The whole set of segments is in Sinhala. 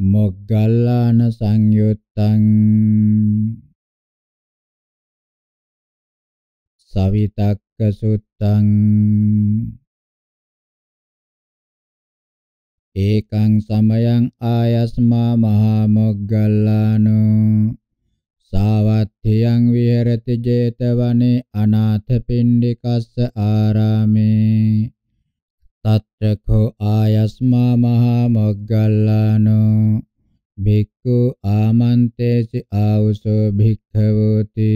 මොග්ගල්ලාන සංයුත්තං සවිතක්ක සුත්තං ඒකං සමයං ආයස්මා මහා මොග්ගල්ලානෝ සාවත්ථියං විහෙරති 제තවනේ අනාථපිණ්ඩිකස්ස ආරාමේ තත්‍රකෝ ආයස්මා මහා මොග්ගල්ලානෝ භික්ඛු ආමන්තේසි ආවසෝ භික්ඛවෝති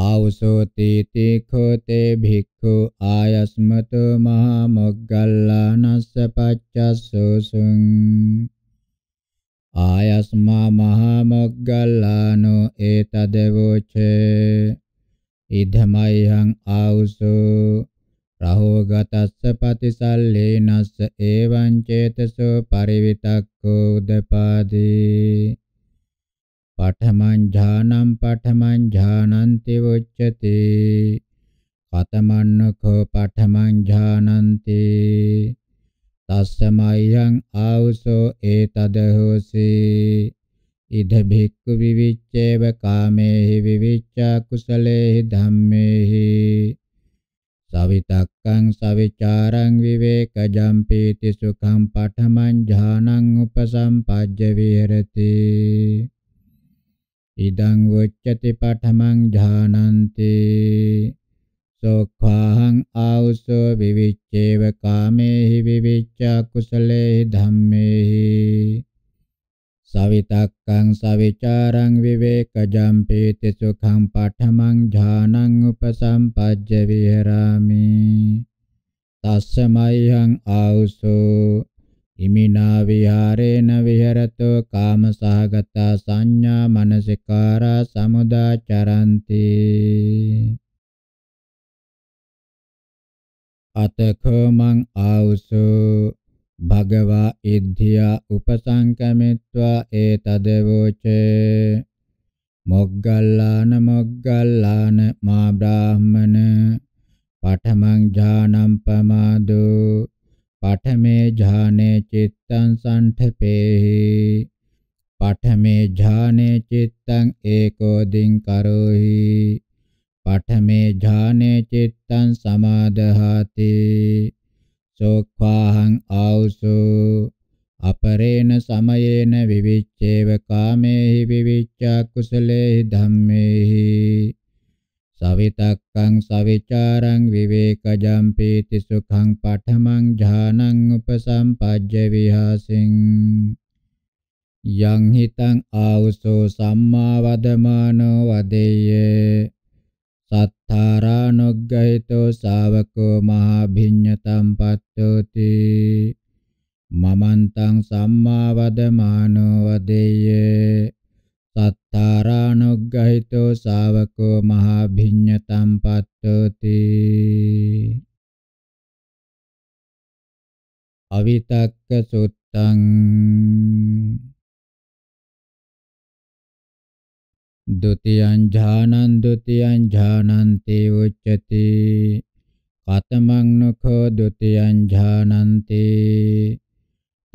ආවසෝ තීති කෝතේ භික්ඛු ආයස්මතෝ මහා මොග්ගල්ලානස්ස පච්චස්සෝසුං ආයස්මා මහා මොග්ගල්ලානෝ ඒතදවෝචේ ඉදමයං ආවසෝ රහෝගතස්ස පතිසල්ලේනස්ස ඒවං චේතසෝ පරිවිතක්ඛෝ උදපාදී පඨමං ඥානං පඨමං ඥානන්ති උච්චති කතමන්නකෝ පඨමං ඥානන්ති තස්සමයං ආවසෝ ඒතදහෝසි ඉද භික්ඛු විවිච්ඡේව කාමේහි විවිච්ඡා කුසලේහි ධම්මේහි සවිතක්කං සවිචාරං විවේකජම් පීති සුඛං පඨමං ඥානං උපසම්පජ්ජ විහෙරති ඉදං වොච්චති පඨමං ඥානන්ති සෝඛාහං ආවුසෝ විවිච්ඡේව කාමේහි විවිච්ඡා කුසලේහි ධම්මේහි සවිතක්කං සවිචාරං විවේකජම් පීති සුඛං පඨමං ඥානං උපසම්පජ්ජ විහෙරාමි තස්සමයිහං ආවුසෝ ඉමිනා විහාරේන විහෙරතෝ කාමසහගතා සංඥා මනසිකාරා සමුදාචරಂತಿ අතකෝ මං ආවුසෝ භගවා ඉද්ධියා උපසංකමිත්වා ඒතදවෝචේ මොග්ගල්ලාන මොග්ගල්ලාන මා බ්‍රාහමන පඨමං ඥානං පමාදෝ පඨමේ ඥානේ චිත්තං සම්ඨපේහි පඨමේ ඥානේ චිත්තං ඒකෝදින් කරෝහි පඨමේ ඥානේ චිත්තං සමාදහාති සෝක්ඛාහං ආවුසු අපරේණ සමයේන විවිච්ඡේව කාමේහි විවිච්ඡා කුසලේහි ධම්මේහි සවිතක්කං සවිචාරං විවේකජම් පීති සුඛං පඨමං ඥානං උපසම්පජ්ජ විහාසින් යං හිතං ආවුසෝ සම්මා වදමානෝ වදෙය්‍ය සත්තාරානුග්ගහිතෝ ශාවකෝ මහා භිඤ්ඤතං පච්චෝති මමන්තං සම්මා වදමානෝ වදෙය්‍ය සත්තාරානුග්ගහිතෝ ශාවකෝ මහා භිඤ්ඤතං පච්චෝති අවිතක්ක සුත්තං द्वितीयं ज्ञानं द्वितीयं ज्ञानन्ति उच्यते कतमं नुखो द्वितीयं ज्ञानन्ति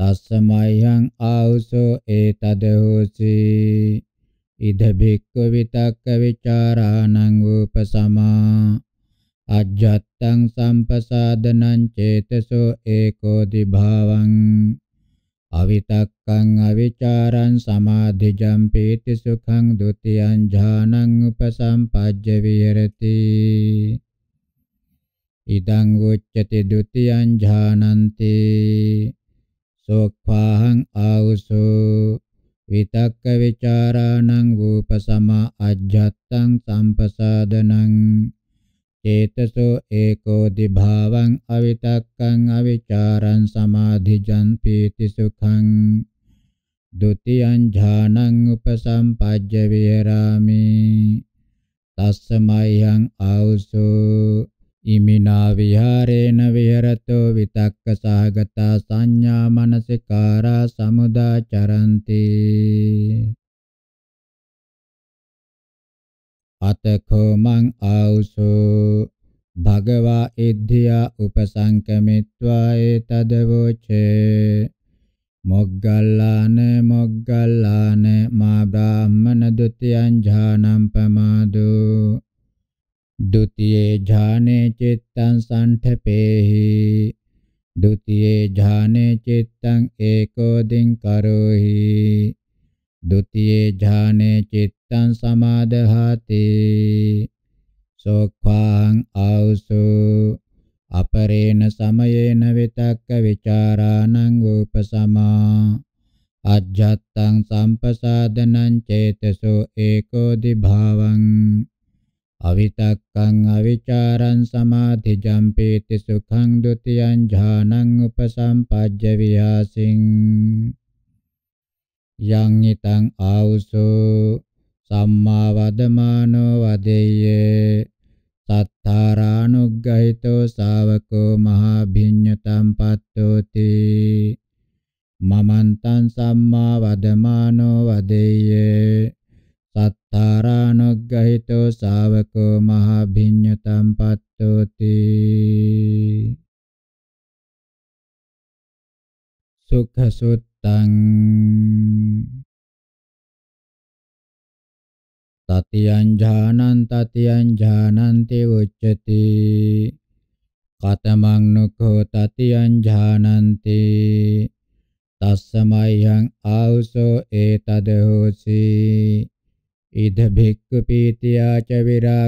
तस्मह्यं आहुसो एतदहोसि ඉද භික්ඛු විතක්ක විචාරාණං උපසමා අජ්ජත්තං සම්පසාදනං චේතසෝ ඒකෝදි භාවං අවිතක්කං අවිචාරං සමාධිජම් පීති සුඛං ဒ ුතියං ඥානං උපසම්පජ්ජ විහෙරති ඉදං උච්චති ဒ ුතියං ඥානන්ති සෝක්ඛාහං ආවසෝ විතක්ක විචාරාණං උපසම අජ්ජත්තං සම්පසාදනං චේතසෝ ඒකෝ දිභාවං අවිතක්කං අවිචාරං සමාධිජං පීති සුඛං ဒ ුතියං ඥානං උපසම්පජ්ජ විහෙරාමි තස්සමයං ආවුසෝ ඉමිනා විහාරේන විහෙරතෝ විතක්ක සහගතා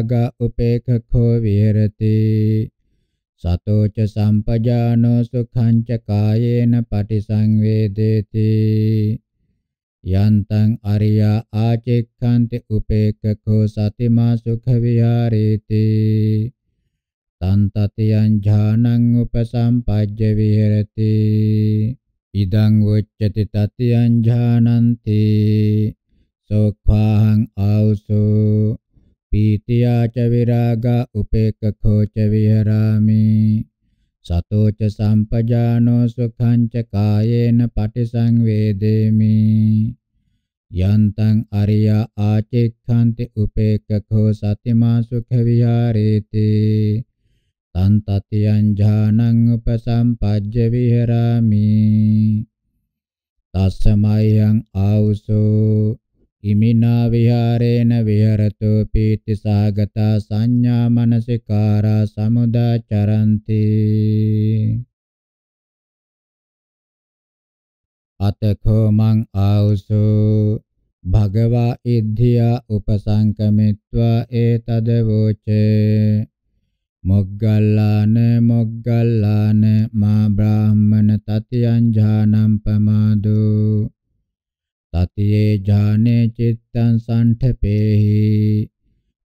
රාග උපේක්ඛෝ විහෙරති සතෝච සම්පජානෝ සුඛං ච කායේන පටිසංවේදේති යන්තං අරියා ආචෙක්ඛන්ති උපේක්ඛෝ සතිමා සුඛ විහාරේති තන්තතියං ඥානං උපසම්පජ්ජ විහෙරති ඉදං උච්චති තතියං ඥානන්ති සෝඛාහං ආවසෝ පීතියා ච විරාගා උපේක්ඛෝ ච විහරාමි සතෝ ච සම්පජානෝ සුඛං ච කායේන පටිසංවේදේමි යන්තං අරියා ආචෙක්ඛන්ති උපේක්ඛෝ සතිමා සුඛ විහාරේති තන් තතියං ඥානං උපසම්පජ්ජ විහරාමි තස්සමයං ආවුසෝ ඉමිනා විහාරේන විහරතෝ පීති සාගතා සංඥා මනසිකාරා සමුදා චරಂತಿ අතඛෝ මං ආවුසෝ භගවා ඉද්ධියා උපසංකමිත්වා ඒතද වෝචේ මොග්ගල්ලාන මොග්ගල්ලාන මා බ්‍රාහ්මන තතියං ඥානම් පමාදෝ තතියේ ඥානේ චිත්තං සම්ඨපේහි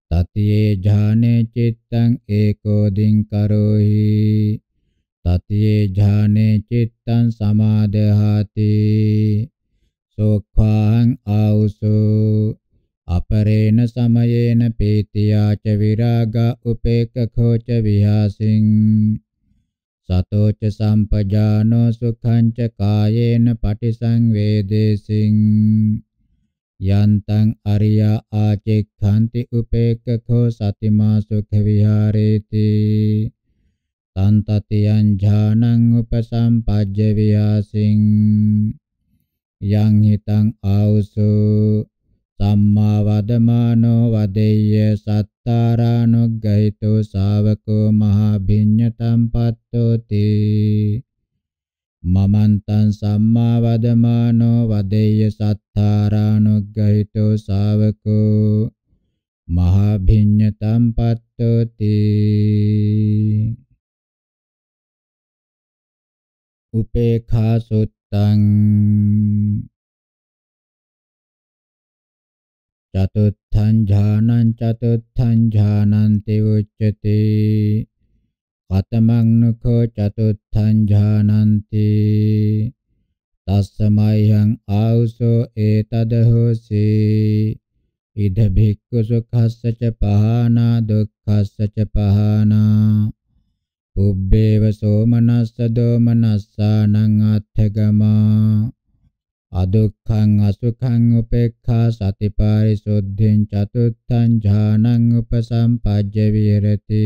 තතියේ ඥානේ චිත්තං ඒකෝ දින්කරෝහි තතියේ ඥානේ චිත්තං සමාදහාති සෝඛාං ආවුසෝ අපරේණ සමයේන පීතියාච විරාග උපේක්ඛෝච විහාසින් සතෝච සම්පජානෝ සුඛං ච කායේන පටිසංවේදේසින් යන්තං අරියා ආචෙක්ඛන්ති උපේක්ඛෝ සතිමා සුඛ විහාරේති තන්තතියං ඥානං උපසම්පජ්ජ වියාසින් යං හිතං ආවසෝ සම්මා වදමානෝ වදෙය්‍ය සත්තාරානුග්ගහිතෝ ශාවකෝ මහා භිඤ්ඤතං පත්තෝති මමන්තං සම්මා වදමානෝ වදෙය්‍ය සත්තාරානුග්ගහිතෝ ශාවකෝ මහා භිඤ්ඤතං පත්තෝති උපේඛා සුත්තං චතුත්ථං ඥානං චතුත්ථං ඥානන්ති උච්චති කතමං නඛෝ චතුත්ථං ඥානන්ති තස්සමයං ආවුසෝ ඒතදහෝසි ඉද භික්ඛු සුඛස්ස ච පහනා දුක්ඛස්ස ච පහනා උබ්බේව සෝමනස්ස දෝමනස්සානං අත්ථගමා අදුක්ඛං අසුඛං උපේක්ඛා සතිපරිසුද්ධින් චතුත්ථං ඥානං උපසම්පජ්ජ විහෙරති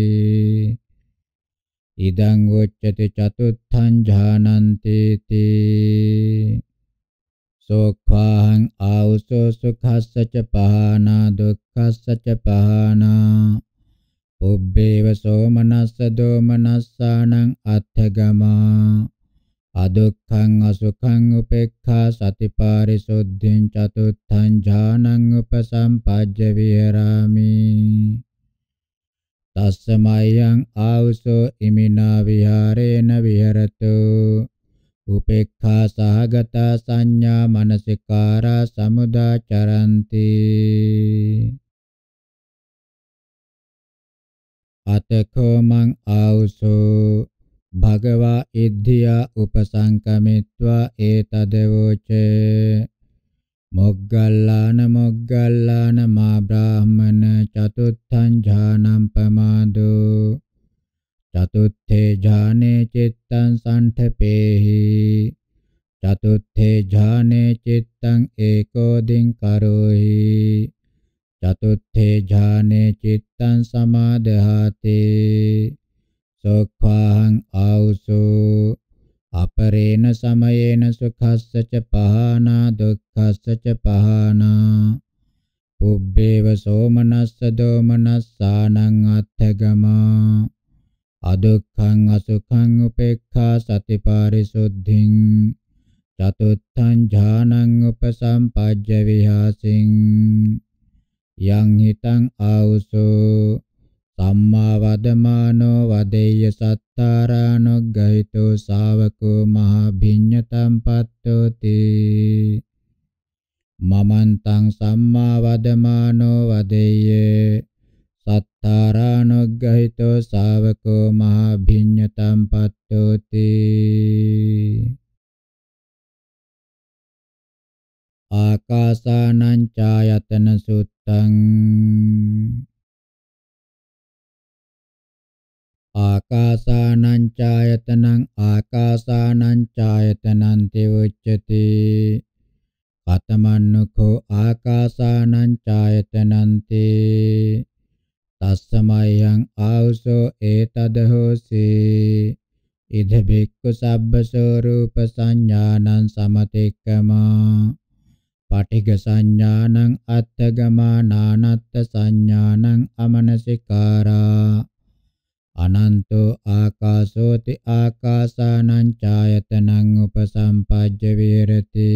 ඉදං උච්චති චතුත්ථං ඥානන්ති තී සෝඛාං ආවසෝ සුඛස්ස ච පහනා දුක්ඛස්ස ච පහනා උබ්බේව සෝමනස්ස දෝමනස්සානං අත්ථගමා Adukkhaṃ asukhaṃ upekkha satiparisuddiṃ catutthaṃ jhānaṃ upasampajja viharāmi tassa mayaṃ āvuso imina vihārena viharatu upekkha sahagata saññā manasikara samudacaranti Atakho maṃ āvuso භගවා ඉද්ධියා උපසංකමිත්වා ඒතදවෝච මොග්ගල්ලාන මොග්ගල්ලාන මා බ්‍රාහමන චතුත්ථං ඥානං පමාදෝ චතුත්ථේ ඥානේ චිත්තං සම්ඨපේහි චතුත්ථේ ඥානේ චිත්තං ඒකෝදින් කරෝහි චතුත්ථේ ඥානේ චිත්තං සමාදහාතේ සෝක්ඛාං ආවුසෝ අපරේන සමයේන සුඛස්ස ච පහනා දුක්ඛස්ස ච පහනා පුබ්බේව සෝමනස්ස දෝමනස්සානං අත්ථගමා අදුක්ඛං අසුඛං උපේක්ඛා සතිපාරිසුද්ධින් චතුත්ථං ඥානං උපසම්පජ්ජ විහාසින් යං හිතං ආවුසෝ කම්මා වදමානෝ වදේය සත්තාරානුග්ගහිතෝ ශාවකෝ මහා භිඤ්ඤතං පත්තෝති මමන්තං සම්මා වදමානෝ වදේය සත්තාරානුග්ගහිතෝ ශාවකෝ මහා භිඤ්ඤතං පත්තෝති ආකාසානං ඡායතන සුත්තං ආකාසානං ඡායතනං ආකාසානං ඡායතනං තේ උච්චති කතමන්නුඛෝ ආකාසානං ඡායතනං තේ තස්සමයං ආවසෝ ඒතද හෝසි ඉද බික්ඛු සබ්බ ස්වરૂප සංඥානං සමතික්කමා පටිඝ සංඥානං අත්ථගමානානත්ත් සංඥානං අමනසිකාරා අනන්තෝ ආකාශෝති ආකාසානං ඡායතනං උපසම්පජ්ජ විහෙරති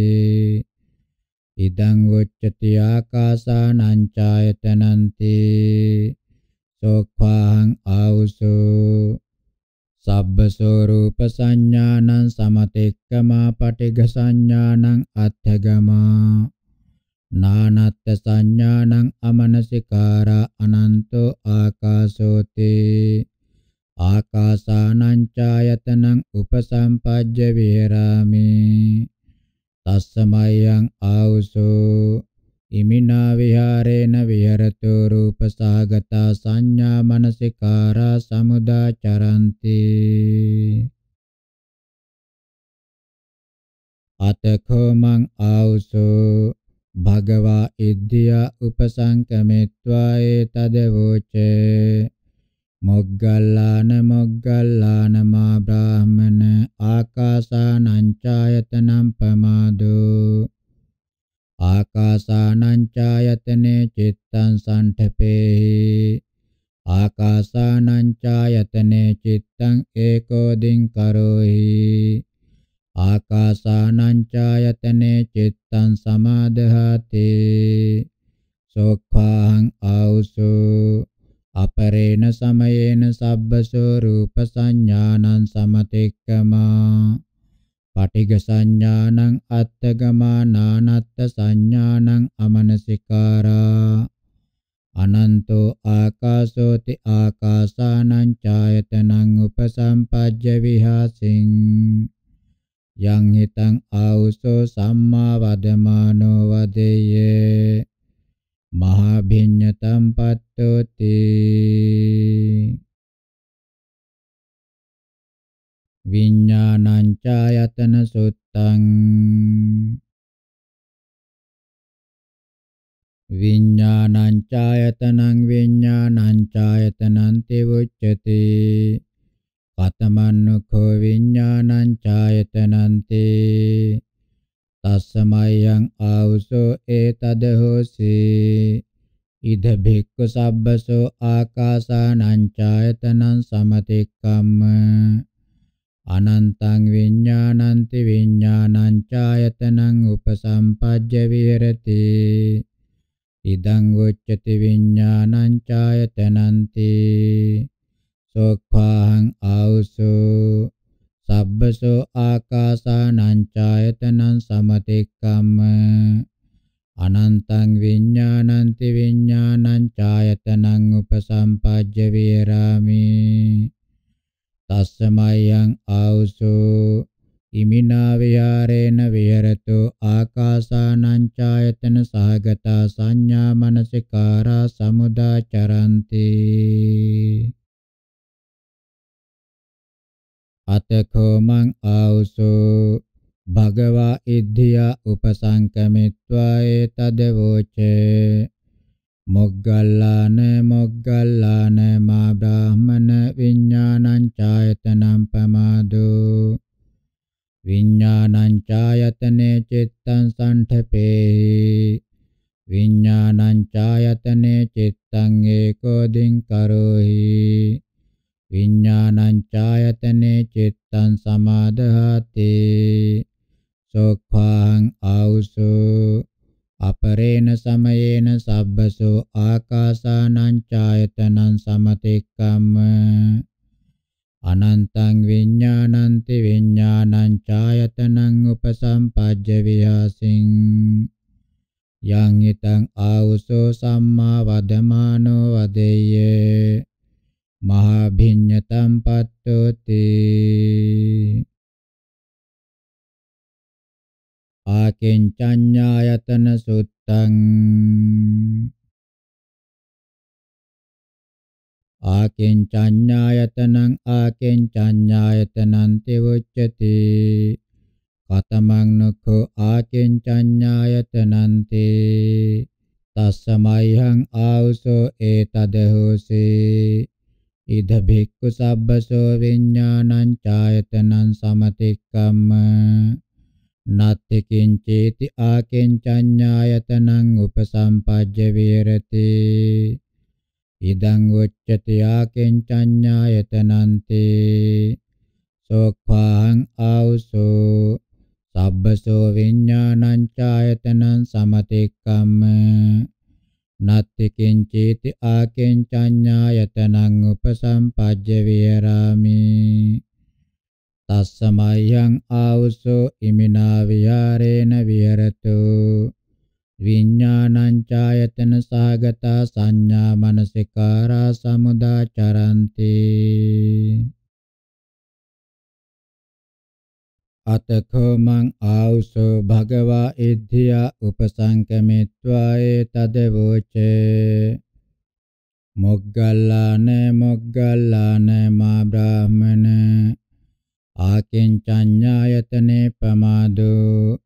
ඉදං උච්චති ආකාසානං ඡායතනන්ති සෝඛාං ආවුසෝ සබ්බ ස්වરૂප සංඥානං සමතෙක්කමා පටිඝ සංඥානං අත්ථගමා නානත්ථ සංඥානං අමනසිකාරා අනන්තෝ ආකාශෝතේ ආකාසානං ඡායතනං උපසම්පජ්ජ විහෙරාමි තස්සමයං ආවසෝ ඉමිනා විහාරේන විහෙරතු රූපසහගතා සංඥා මනසිකාරා සමුදාචරಂತಿ අතකෝ මං ආවසෝ භගවා ඉද්ධියා උපසංකමෙත්වා ඒතදවෝචේ මොග්ගල්ලාන මොග්ගල්ලාන මා බ්‍රාහමන ආකාසානං ඡායතනම් පමාදෝ ආකාසානං ඡායතනේ චිත්තං සණ්ඨපේහි ආකාසානං ඡායතනේ චිත්තං ඒකෝ දින්කරෝහි ආකාසානං ඡායතනේ චිත්තං සමාදහති සෝඛාං ආවුසෝ අපරේණ සමයේන සබ්බ ස්වરૂප සංඥානං සමතික්කමා පටිඝ සංඥානං අත්තගමානානත්ත් සංඥානං අමනසිකාරා අනන්තෝ ආකාශෝති ආකාසානං ඡායතනං උපසම්පජ්ජ විහාසින් යං හිතං ආවුසෝ සම්මා වදමානෝ වදෙයේ මහභිඤ්ඤතම් පත්තෝති විඥානං ඡායතන සුත්තං විඥානං ඡායතනං විඥානං ඡායතනං තෙවුච්චති කතමන්නුඛෝ විඥානං ඡායතනන්තේ තස්සමයං ආවුසෝ ඒතද හෝසී ඉද භික්ඛු සබ්බසෝ ආකාසානං ඡායතනං සමතික්කම්ම අනන්තං විඥානන්ති විඥානං ඡායතනං උපසම්පජ්ජ විහෙරති ඉදං වොච්චති විඥානං ඡායතනන්ති සෝක්ඛාං ආවුසෝ සබ්බසෝ ආකාසානං ඡායතනං සමතික්කම්ම අනන්තං විඤ්ඤාණන්ති විඤ්ඤාණං ඡායතනං උපසම්පජ්ජ වේරාමි තස්සමයං ආවසෝ ඉමිනා විහාරේන විහෙරතු ආකාසානං ඡායතන සහගතා සංඥා මනසිකාරා සමුදාචරಂತಿ අතකෝ මං ආවුසෝ භගවා ඉද්ධියා උපසංකමිත්වා ඒතදවෝචේ මොග්ගල්ලාන මොග්ගල්ලාන මා බ්‍රාහමන විඥානං ඡායතනම් පමාදෝ විඥානං ඡායතනේ චිත්තං සණ්ඨපේ විඥානං ඡායතනේ චිත්තං ඒකෝදින් කරෝහි විඥානං ඡායතනේ චිත්තං සමාදහති සෝඛාං ආවුසෝ අපරේණ සමයේන සබ්බසෝ ආකාසානං ඡායතනං සමතෙක්කම්ම අනන්තං විඤ්ඤාණන්ති විඤ්ඤාණං ඡායතනං උපසම්පජ්ජ විහාසින් යං ිතං ආවුසෝ සම්මා වදමානෝ වදෙය්‍ය මහා භිඤ්ඤතම් පත්තෝති ආකෙඤ්චඤ්ඤායතන සුත්තං ආකෙඤ්චඤ්ඤායතනං ආකෙඤ්චඤ්ඤායතනං තෙවොච්චති කතමං නඛෝ ආකෙඤ්චඤ්ඤායතනං තේ තස්සමයිහං ආවුසෝ ඒතදහෝසේ ඉද භික්ඛු සබ්බසෝ විඥානං ඡායතනං සමතික්කම්ම නත්ති කිංචේති ආකින්චඤ්ඤායතනං උපසම්පජ්ජ විහෙරති ඉදං උච්චති ආකින්චඤ්ඤායතනං තේ සෝක්ඛාං ආවසෝ සබ්බසෝ විඥානං ඡායතනං සමතික්කම්ම නත්තිකින් චේති ආකින්චඤ්ඤායතනං උපසම්පජ්ජ විහරාමි තස්සමයං ආවසෝ ඉමිනා විහරේන විහෙරතු විඥානං ඡායතන සහගතා සංඥා මනසිකාරා සමුදාචරಂತಿ අතකෝ මං ආවුසෝ භගවා ඉද්ධියා උපසංකමිත්වායේ තදවෝචේ මොග්ගල්ලාන මොග්ගල්ලාන මා බ්‍රාහමන ආකින්චඤ්ඤායතනේ පමාදෝ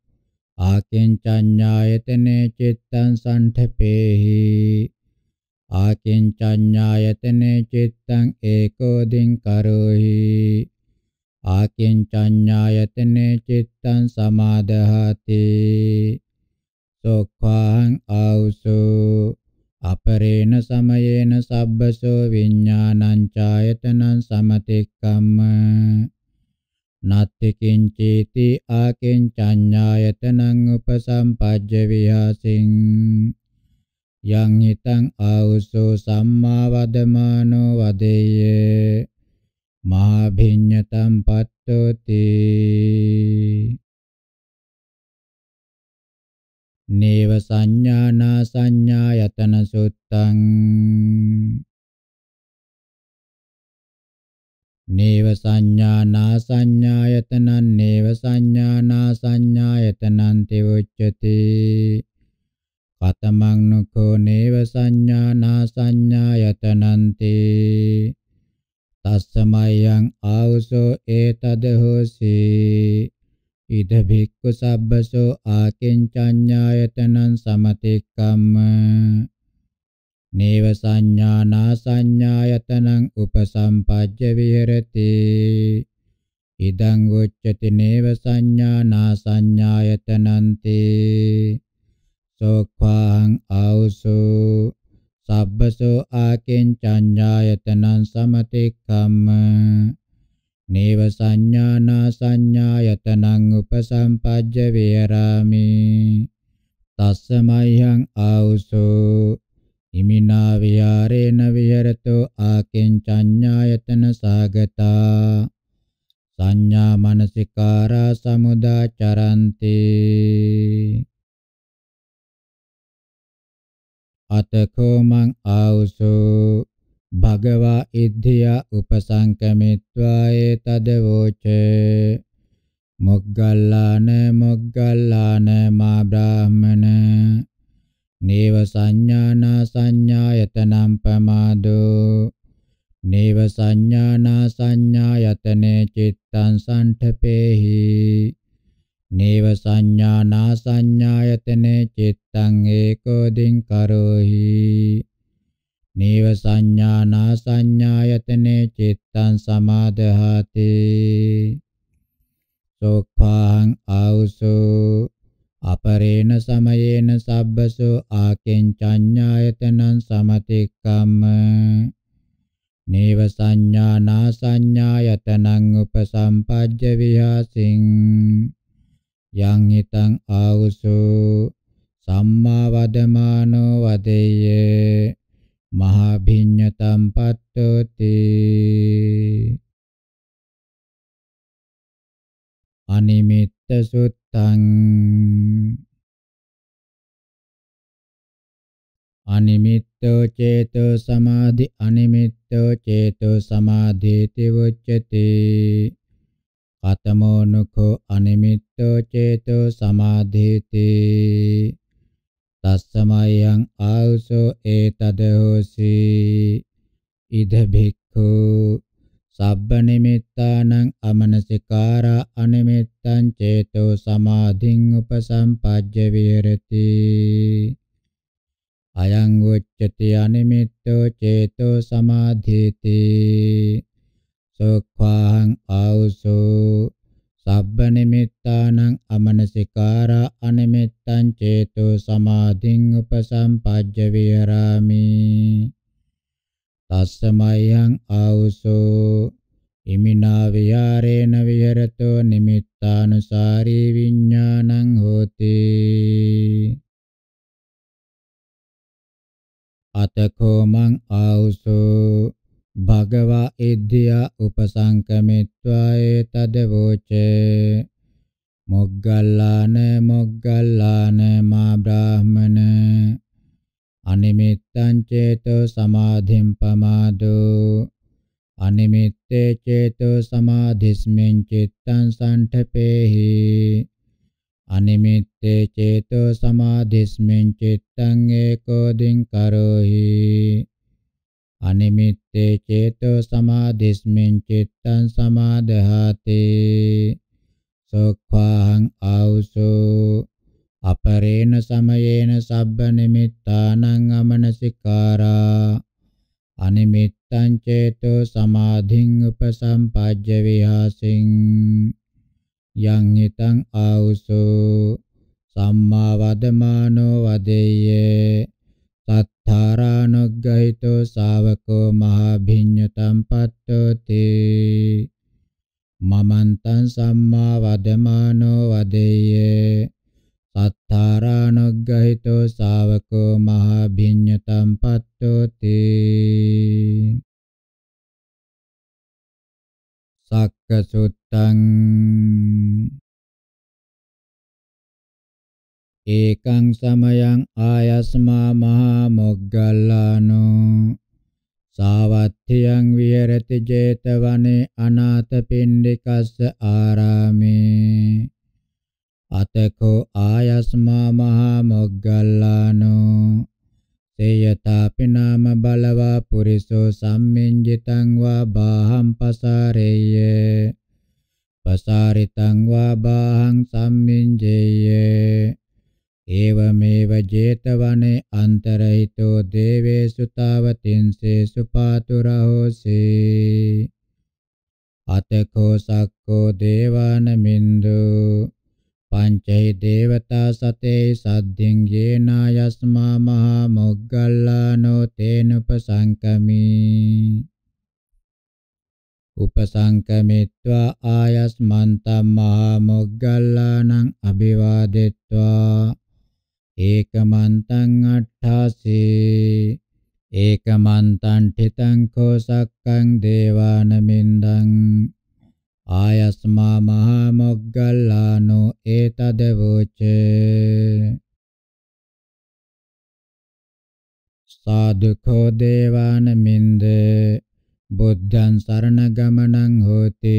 ආකින්චඤ්ඤායතනේ චිත්තං සණ්ඨපේහි ආකින්චඤ්ඤායතනේ චිත්තං ඒකෝදින් කරෝහි ආකින්චඤ්ඤායතනේ චිත්තං සමාදහති සෝඛාං ආවසෝ අපරේණ සමයේන සබ්බසෝ විඥානං ඡායතනං සමතික්කම්ම නත්ති කිංචීති ආකින්චඤ්ඤායතනං උපසම්පජ්ජ විහාසින් යං හිතං ආවසෝ සම්මා වදමානෝ වදේය මා භිඤ්ඤතම් පත්තෝති නේව සංඥානා සංඥායතන සුත්තං නේව සංඥානා සංඥායතනං නේව සංඥානා සංඥායතනං තිවොච්චති කතමං නකෝ නේව සංඥානා සංඥායතනන්ති තස්සමයං ආවුසෝ ඒතද හෝසි ඉද භික්ඛු සබ්බසෝ ආකින්චඤ්ඤායතනං සමතික්කම්ම නේව සංඥානා සංඥායතනං උපසම්පජ්ජ විහෙරති ඉදං උච්චති නේව සංඥානා සංඥායතනන්ති සෝඛාං ආවුසෝ සබ්බසෝ ආකෙන්චඤ්ඤායතනං සමතික්ඛම්ම නේව සංඥානා සංඥායතනං උපසම්පජ්ජ වේරාමි තස්ස මයං ආවුසෝ ඉමිනා විහාරේන විහෙරතෝ ආකෙන්චඤ්ඤායතන සාගතා සංඥා මනසිකාරා සමුදාචරන්ති අතකෝ මං ආවුසෝ භගවා ඉද්ධියා උපසංකමිත්වා ඒතද වෝචේ මොග්ගල්ලාන මොග්ගල්ලාන මා බ්‍රාහමන නේව සංඥානා සංඥායතනම් පමාදෝ නේව සංඥානා සංඥායතනේ චිත්තං සම්ඨපේහි නේව සංඥා නා සංඥායතනේ චිත්තං ඒකෝ දින්කරෝහි නේව සංඥා නා සංඥායතනේ චිත්තං සමාදහති සෝක්ඛාං ආවසෝ අපරේණ සමයේන සබ්බසෝ ආකෙඤ්ඤායතනං සමතික්කම්ම නේව සංඥා නා සංඥායතනං උපසම්පජ්ජ විහාසින් යං හිතං ආවසෝ සම්මා වදමානෝ වදෙය්‍ය මහා භිඤ්ඤතම් පත්තෝති අනිමිත්ත සුත්තං අනිමිත්තෝ චේතෝ සමාධි අනිමිත්තෝ චේතෝ සමාධේති වොච්චති කතමෝ නුඛෝ අනිමිත්තෝ චේතෝ සමාධිති තස්සමයං ආවසෝ ඒතද හොසි ඉද භික්ඛු සබ්බ නිමිත්තානං අමනසිකාරා අනිමිත්තං චේතෝ සමාධින් උපසම්පජ්ජ විහෙරති අයං උච්චති අනිමිත්තෝ චේතෝ සමාධිතේ සොක්ඛාං ආවසෝ සබ්බ නිමිත්තානං අමනසිකාරා අනිමිත්තං චේතෝ සමාධින් උපසම්පජ්ජ විහරාමි තස්සමයං ආවසෝ ඉමිනා විහාරේන විහෙරතෝ නිමිත්තානුසාරී විඥානං හෝති අතකෝ මං ආවසෝ භගවා ඉද්ධියා උපසංකමිත්වා ඒතදවෝචේ මොග්ගල්ලාන මොග්ගල්ලාන මා බ්‍රාහමන අනිමිත්තං චේතෝ සමාධිම් පමාදෝ අනිමිත්තේ චේතෝ සමාධිස්මෙන් චිත්තං සණ්ඨපේහි අනිමිත්තේ චේතෝ සමාධිස්මෙන් චිත්තං ඒකෝදින් කරෝහි අනිමිත්තේ චේතෝ සමාධිස්මින් චිත්තං සමාදහති සෝක්ඛාං ආවසෝ අපරේණ සමයේන සබ්බ නිමිත්තානං අමනසිකාරා අනිමිත්තං චේතෝ සමාධින් උපසම්පජ්ජ විහාසින් යං හිතං ආවසෝ සම්මා වදමානෝ වදෙය්‍යේ ධාරානුග්ගහිතෝ ශාවකෝ මහා භිඤ්ඤතං පත්තෝති මමන්තං සම්මා වදමානෝ වදෙය්‍ය සත්තාරානුග්ගහිතෝ ශාවකෝ මහා භිඤ්ඤතං පත්තෝති සක්කසුත්තං ඒකං සමයං ආයස්මා මහා මොග්ගල්ලානෝ සාවත්ථියං විහෙරති 제තවනේ අනාථපිණ්ඩිකස්ස ආරාමේ අතකෝ ආයස්මා මහා මොග්ගල්ලානෝ සේයතාපි නාම බලවා පුරිසෝ සම්මින්ජිතං වා බාහම් පසාරේය පසාරිතං වා බාහං සම්මින්ජේය एवमेव जेतवने अन्तरहितो देवेषु तावतिंसेषु पातु रहोसि अतको सक्को देवानमिन्दु पञ्चै देवता सते सद्धिं येना यस्मा महामोग्गल्लानो तेनुपसङ्कमी उपसङ्कमित्वा आयस्मन्तं महामोग्गल्लानम् अभिवादित्वा ඒකමන්තං අට්ඨාසේ ඒකමන්තං ඨිතං කෝසක්ඛං දේවානමින්දං ආයස්මා මහා මොග්ගල්ලානෝ ඒතදවෝච සාදුකෝ දේවානමින්ද බුද්ධං සරණ ගමනං හෝති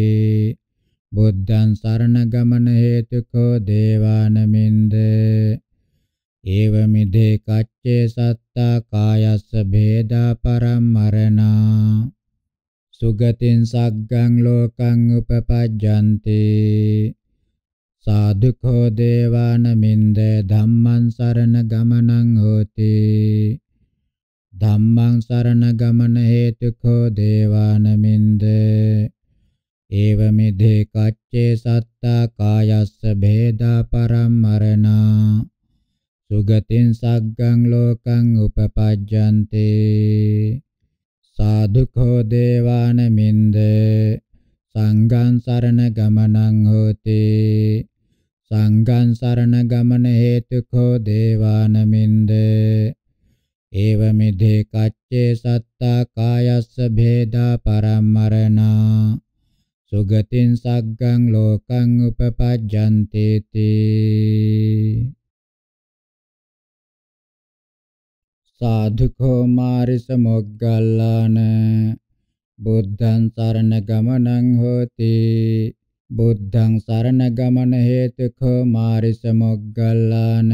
බුද්ධං සරණ ගමන හේතුකෝ දේවානමින්ද ඒව මිදේ කච්චේ සත්තා කායස්ස භේදා පරම්මරණා සුගතින් සග්ගං ලෝකං උපපජ්ජන්ති සාදුකෝ දේවාන මින්ද ධම්මං සරණ ගමනං හෝති ධම්මං සරණ ගමන හේතුකෝ දේවාන මින්ද ඒව මිදේ කච්චේ සත්තා කායස්ස භේදා පරම්මරණා සුගතින් සග්ගං ලෝකං උපපජ්ජන්ති සාදුකෝ දේවාන මින්ද සංඝං සරණ ගමනං හෝති සංඝං සරණ ගමන හේතුකෝ දේවාන මින්ද ඒව මිදේ කච්චේ සත්තා කායස්ස භේදා පරම්මරණා සුගතින් සග්ගං ලෝකං උපපජ්ජන්ති තී සාධුකෝ මාරිස මොග්ගල්ලාන බුද්ධං සරණ ගමනං හෝති බුද්ධං සරණ ගමන හේතුකෝ මාරිස මොග්ගල්ලාන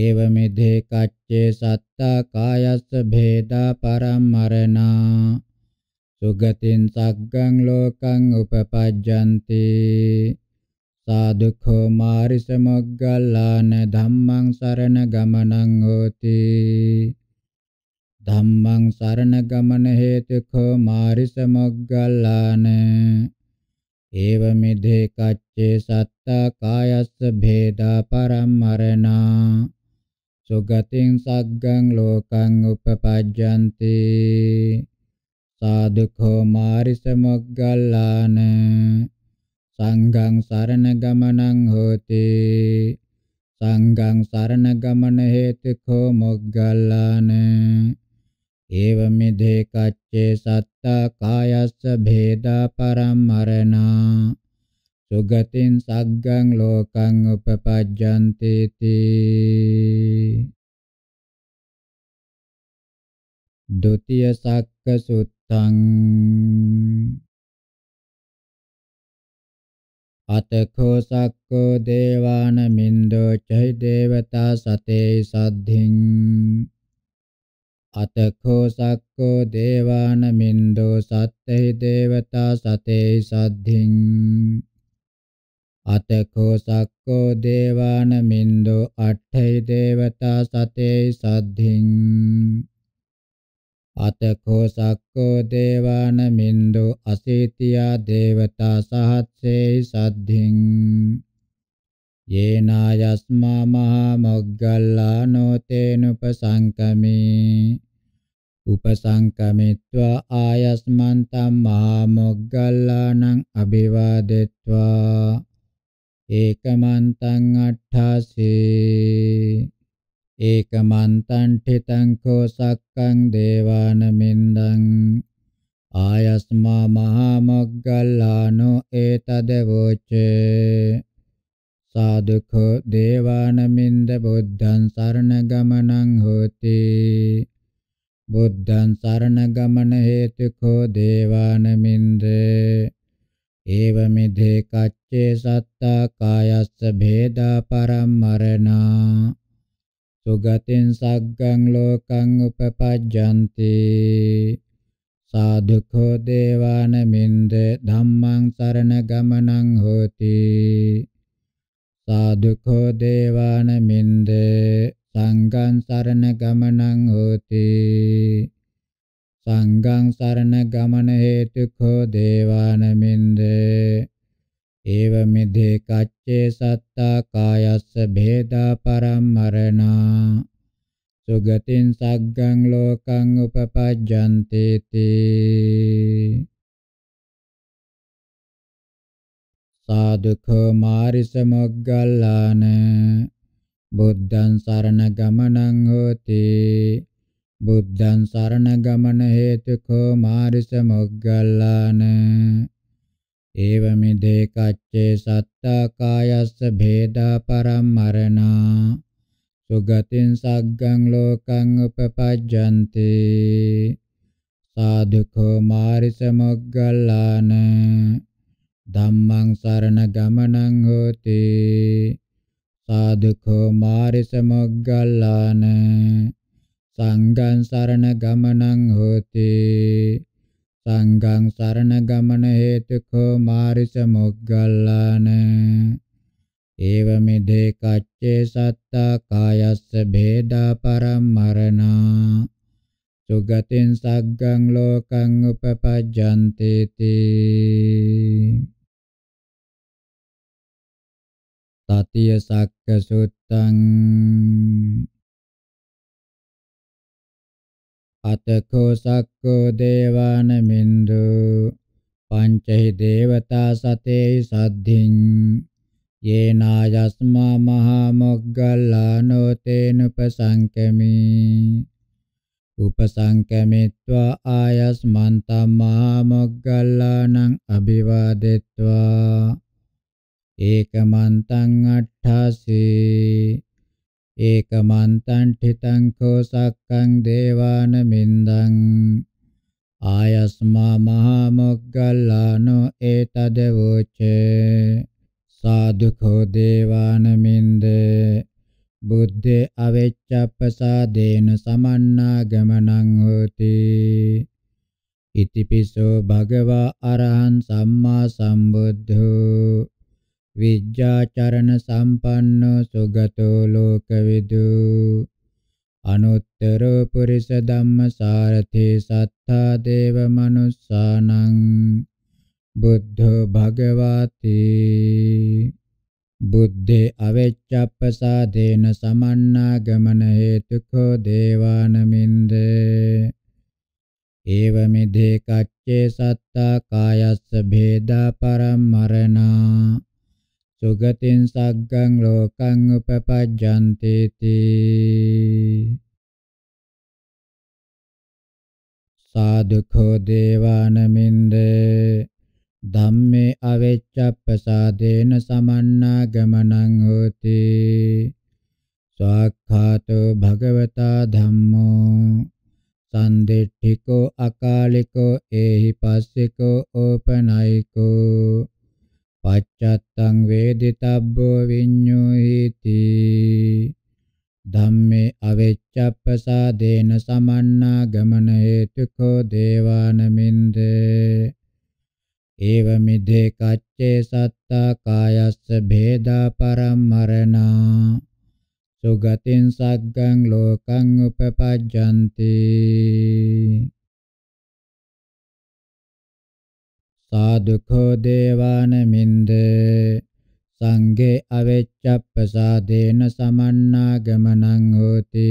ඒවමිදේ කච්චේ සත්තා කායස්ස භේදා පරම්මරණා සුගතින් සග්ගං ලෝකං උපපජ්ජන්ති සාදුකෝ මාරි සමග්ගල්ලාන ධම්මං සරණ ගමනං හෝති ධම්මං සරණ ගමන හේතුකෝ මාරි සමග්ගල්ලාන ඒව මිදේ කච්චේ සත්තා කායස්ස භේදා පරම්මරණා සුගතින් සග්ගං ලෝකං උපපජ්ජන්ති සාදුකෝ මාරි සමග්ගල්ලාන සංඝං සරණ ගමනං හෝති සංඝං සරණ ගමන හේතුකෝ මොග්ගල්ලාන ඒවමිදේ කච්චේ සත්තා කායස්ස භේදා පරම්මරණා සුගතින් සග්ගං ලෝකං උපපජ්ජන්ති තී ဒ ුතිය සක්ක සුත්තං අතකෝ සක්කෝ දේවාන මින්දෝ චෛ දේවතා සතේ සද්ධින් අතකෝ සක්කෝ දේවාන මින්දෝ සත්තේ දේවතා සතේ සද්ධින් අතකෝ සක්කෝ දේවාන මින්දෝ අට්ඨේ දේවතා සතේ සද්ධින් අතකෝ සක්කෝ දේවාන මින්දු අසීතියා දේවතා සහත්සේ සද්ධින් යේනා යස්මා මහා මොග්ගල්ලානෝ තේනුපසංකමේ උපසංකමිත්වා ආයස්මන්තම් මහා මොග්ගල්ලානං අභිවාදෙත්වා ඒකමන්තං අට්ඨාසේ ඒකමන්තං ඨිතං කෝ සක්කං දේවාන මින්දං ආයස්මා මහා මොග්ගල්ලානෝ ඒතද වෝචේ සාදුඛෝ දේවාන මින්ද බුද්ධං සරණ ගමනං හෝති බුද්ධං සරණ ගමන හේතුඛෝ දේවාන මින්ද ඒවමිධේ කච්චේ සත්තා කායස්ස භේදා පරම්මරණා සුගතින් සග්ගං ලෝකං උපපජ්ජಂತಿ සාධුකෝ දේවාන මින්ද ධම්මං සරණ ගමනං හෝති සාධුකෝ දේවාන මින්ද සංඝං සරණ ගමනං හෝති සංඝං සරණ ගමන හේතුකෝ දේවාන මින්දේ ඒව මිදේ කච්චේ සත්තා කායස්ස භේදා පරම්මරණා සුගතින් සග්ගං ලෝකං උපපජ්ජන්ති තී සාදුකෝ මාරිස මොග්ගල්ලාන බුද්ධං සරණ ගමනං හෝති බුද්ධං සරණ ගමන හේතුකෝ මාරිස මොග්ගල්ලාන ඒවමිදේ කච්චේ සත්තා කායස්ස භේදා පරම්මරණා සුගතින් සග්ගං ලෝකං උපපජ්ජන්ති සාදුකෝ මාරිස මොග්ගල්ලාන ධම්මං සරණ ගමනං හෝති සාදුකෝ මාරිස මොග්ගල්ලාන සංඝං සරණ ගමනං හෝති සංඝං සරණ ගමන හේතුකෝ මාරිස මොග්ගල්ලාන ඒවමිදේ කච්චේ සත්තා කායස්ස භේදා පරම්මරණා සුගතින් සග්ගං ලෝකං උපපජ්ජන්ති තතිය සක්ක සුත්තං අතකෝ සක්කෝ දේවාන මින්දු පංචහි දේවතා සතේහි සද්ධින් යේනා යස්මා මහා මොග්ගල්ලානෝ තේන උපසංකමි උපසංකමිත්වා ආයස්මන්තම් මහා මොග්ගල්ලානං අභිවාදෙත්වා ඒකමන්තං අට්ඨාසේ ඒකමන්තං ඨිතං කෝ සක්කං දේවාන මින්දං ආයස්මා මහා මොග්ගල්ලානෝ ඒතදවෝචේ සාදුකෝ දේවාන මින්දේ බුද්ධේ අවෙච්ඡප්පසාදේන සමන්නා ගමනං හෝති ඉතිපිසෝ භගවා අරහං සම්මා සම්බුද්ධෝ විජ්ජාචරණ සම්පන්නෝ සුගතෝ ලෝකවිදු අනුත්තරෝ පුරිස ධම්මසාරතේ සත්තා දේව මනුස්සානං බුද්ධෝ භගවාති බුද්ධේ අවෙච්ඡප්පසාදේන සමන්නාගමන හේතුකෝ දේවානමින්ද ඒවමිදේ කච්චේ සත්තා කායස්ස භේදා පරම්මරණා සුගතින් සග්ගං ලෝකං උපපජ්ජන්ති තී සාදුඛෝ දේවානමින්ද ධම්මේ අවෙච්ඡප්පසාදේන සමන්නා ගමනං හෝති ස්වාක්ඛාතෝ භගවතා ධම්මෝ සන්දිට්ඨිකෝ අකාලිකෝ ඒහි පස්සිකෝ ඕපනයිකෝ පච්චත්තං වේදිතබ්බෝ විඤ්ඤෝහිති ධම්මේ අවෙච්ඡප්පසාදේන සමන්නා ගමන හේතුකෝ දේවානමින්ද ඒවමිදේ කච්චේ සත්තා කායස්ස භේදා පරම්මරණා සුගතින් සග්ගං ලෝකං උපපජ්ජන්ති සාදුකෝ දේවාන මින්ද සංගේ අවෙච්ඡප්පසාදේන සමන්නා ගමනං හෝති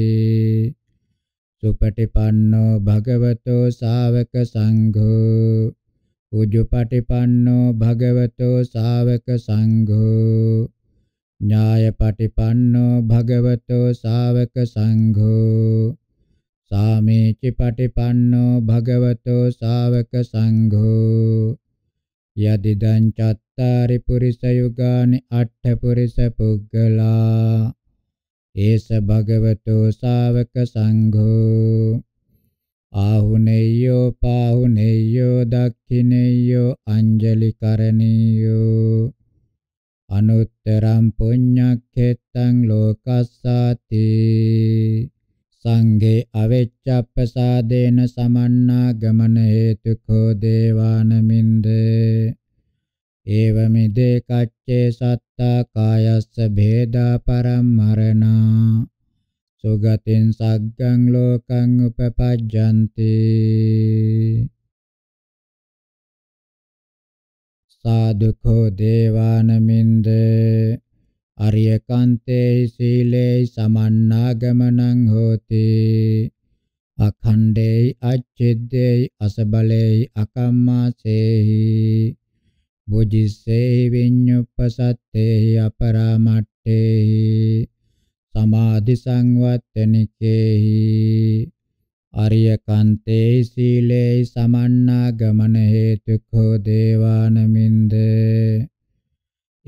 සුපටිපන්නෝ භගවතෝ ශාවක සංඝෝ උජුපටිපන්නෝ භගවතෝ ශාවක සංඝෝ ඥායපටිපන්නෝ භගවතෝ ශාවක සංඝෝ සාමේචි පටිපන්නෝ භගවතෝ ශාවක සංඝෝ යදිදං චත්තාරි පුරිස යුගානි අට්ඨ පුරිස පුග්ගලා ඒස භගවතෝ ශාවක සංඝෝ ආහුනේයෝ පාහුනේයෝ දක්ඛිනේයෝ අංජලි කරණීයෝ අනුත්තරම් පුඤ්ඤක්ඛෙත්තං ලෝකස්සාති සංඝේ අවෙච්ඡප්පසාදේන සමන්නාගමන හේතුකෝ දේවානමින්ද ඒවමිදේ කච්චේ සත්තා කායස්ස භේදා පරම්මරණා සුගතින් සග්ගං ලෝකං උපපජ්ජන්ති සාදුකෝ දේවානමින්ද අරියකන්තේ සීලේ සමන්නාගමනං හෝති අඛණ්ඩේ අච්ඡෙද්දේ අසබලේ අකම්මාසේහි බුද්ධිසේ විඤ්ඤුප්පසත්තේ අපරාමට්ඨේ සමාධි සංවත්තනිකේහි අරියකන්තේ සීලේ සමන්නාගමන හේතුකෝ දේවානමින්දේ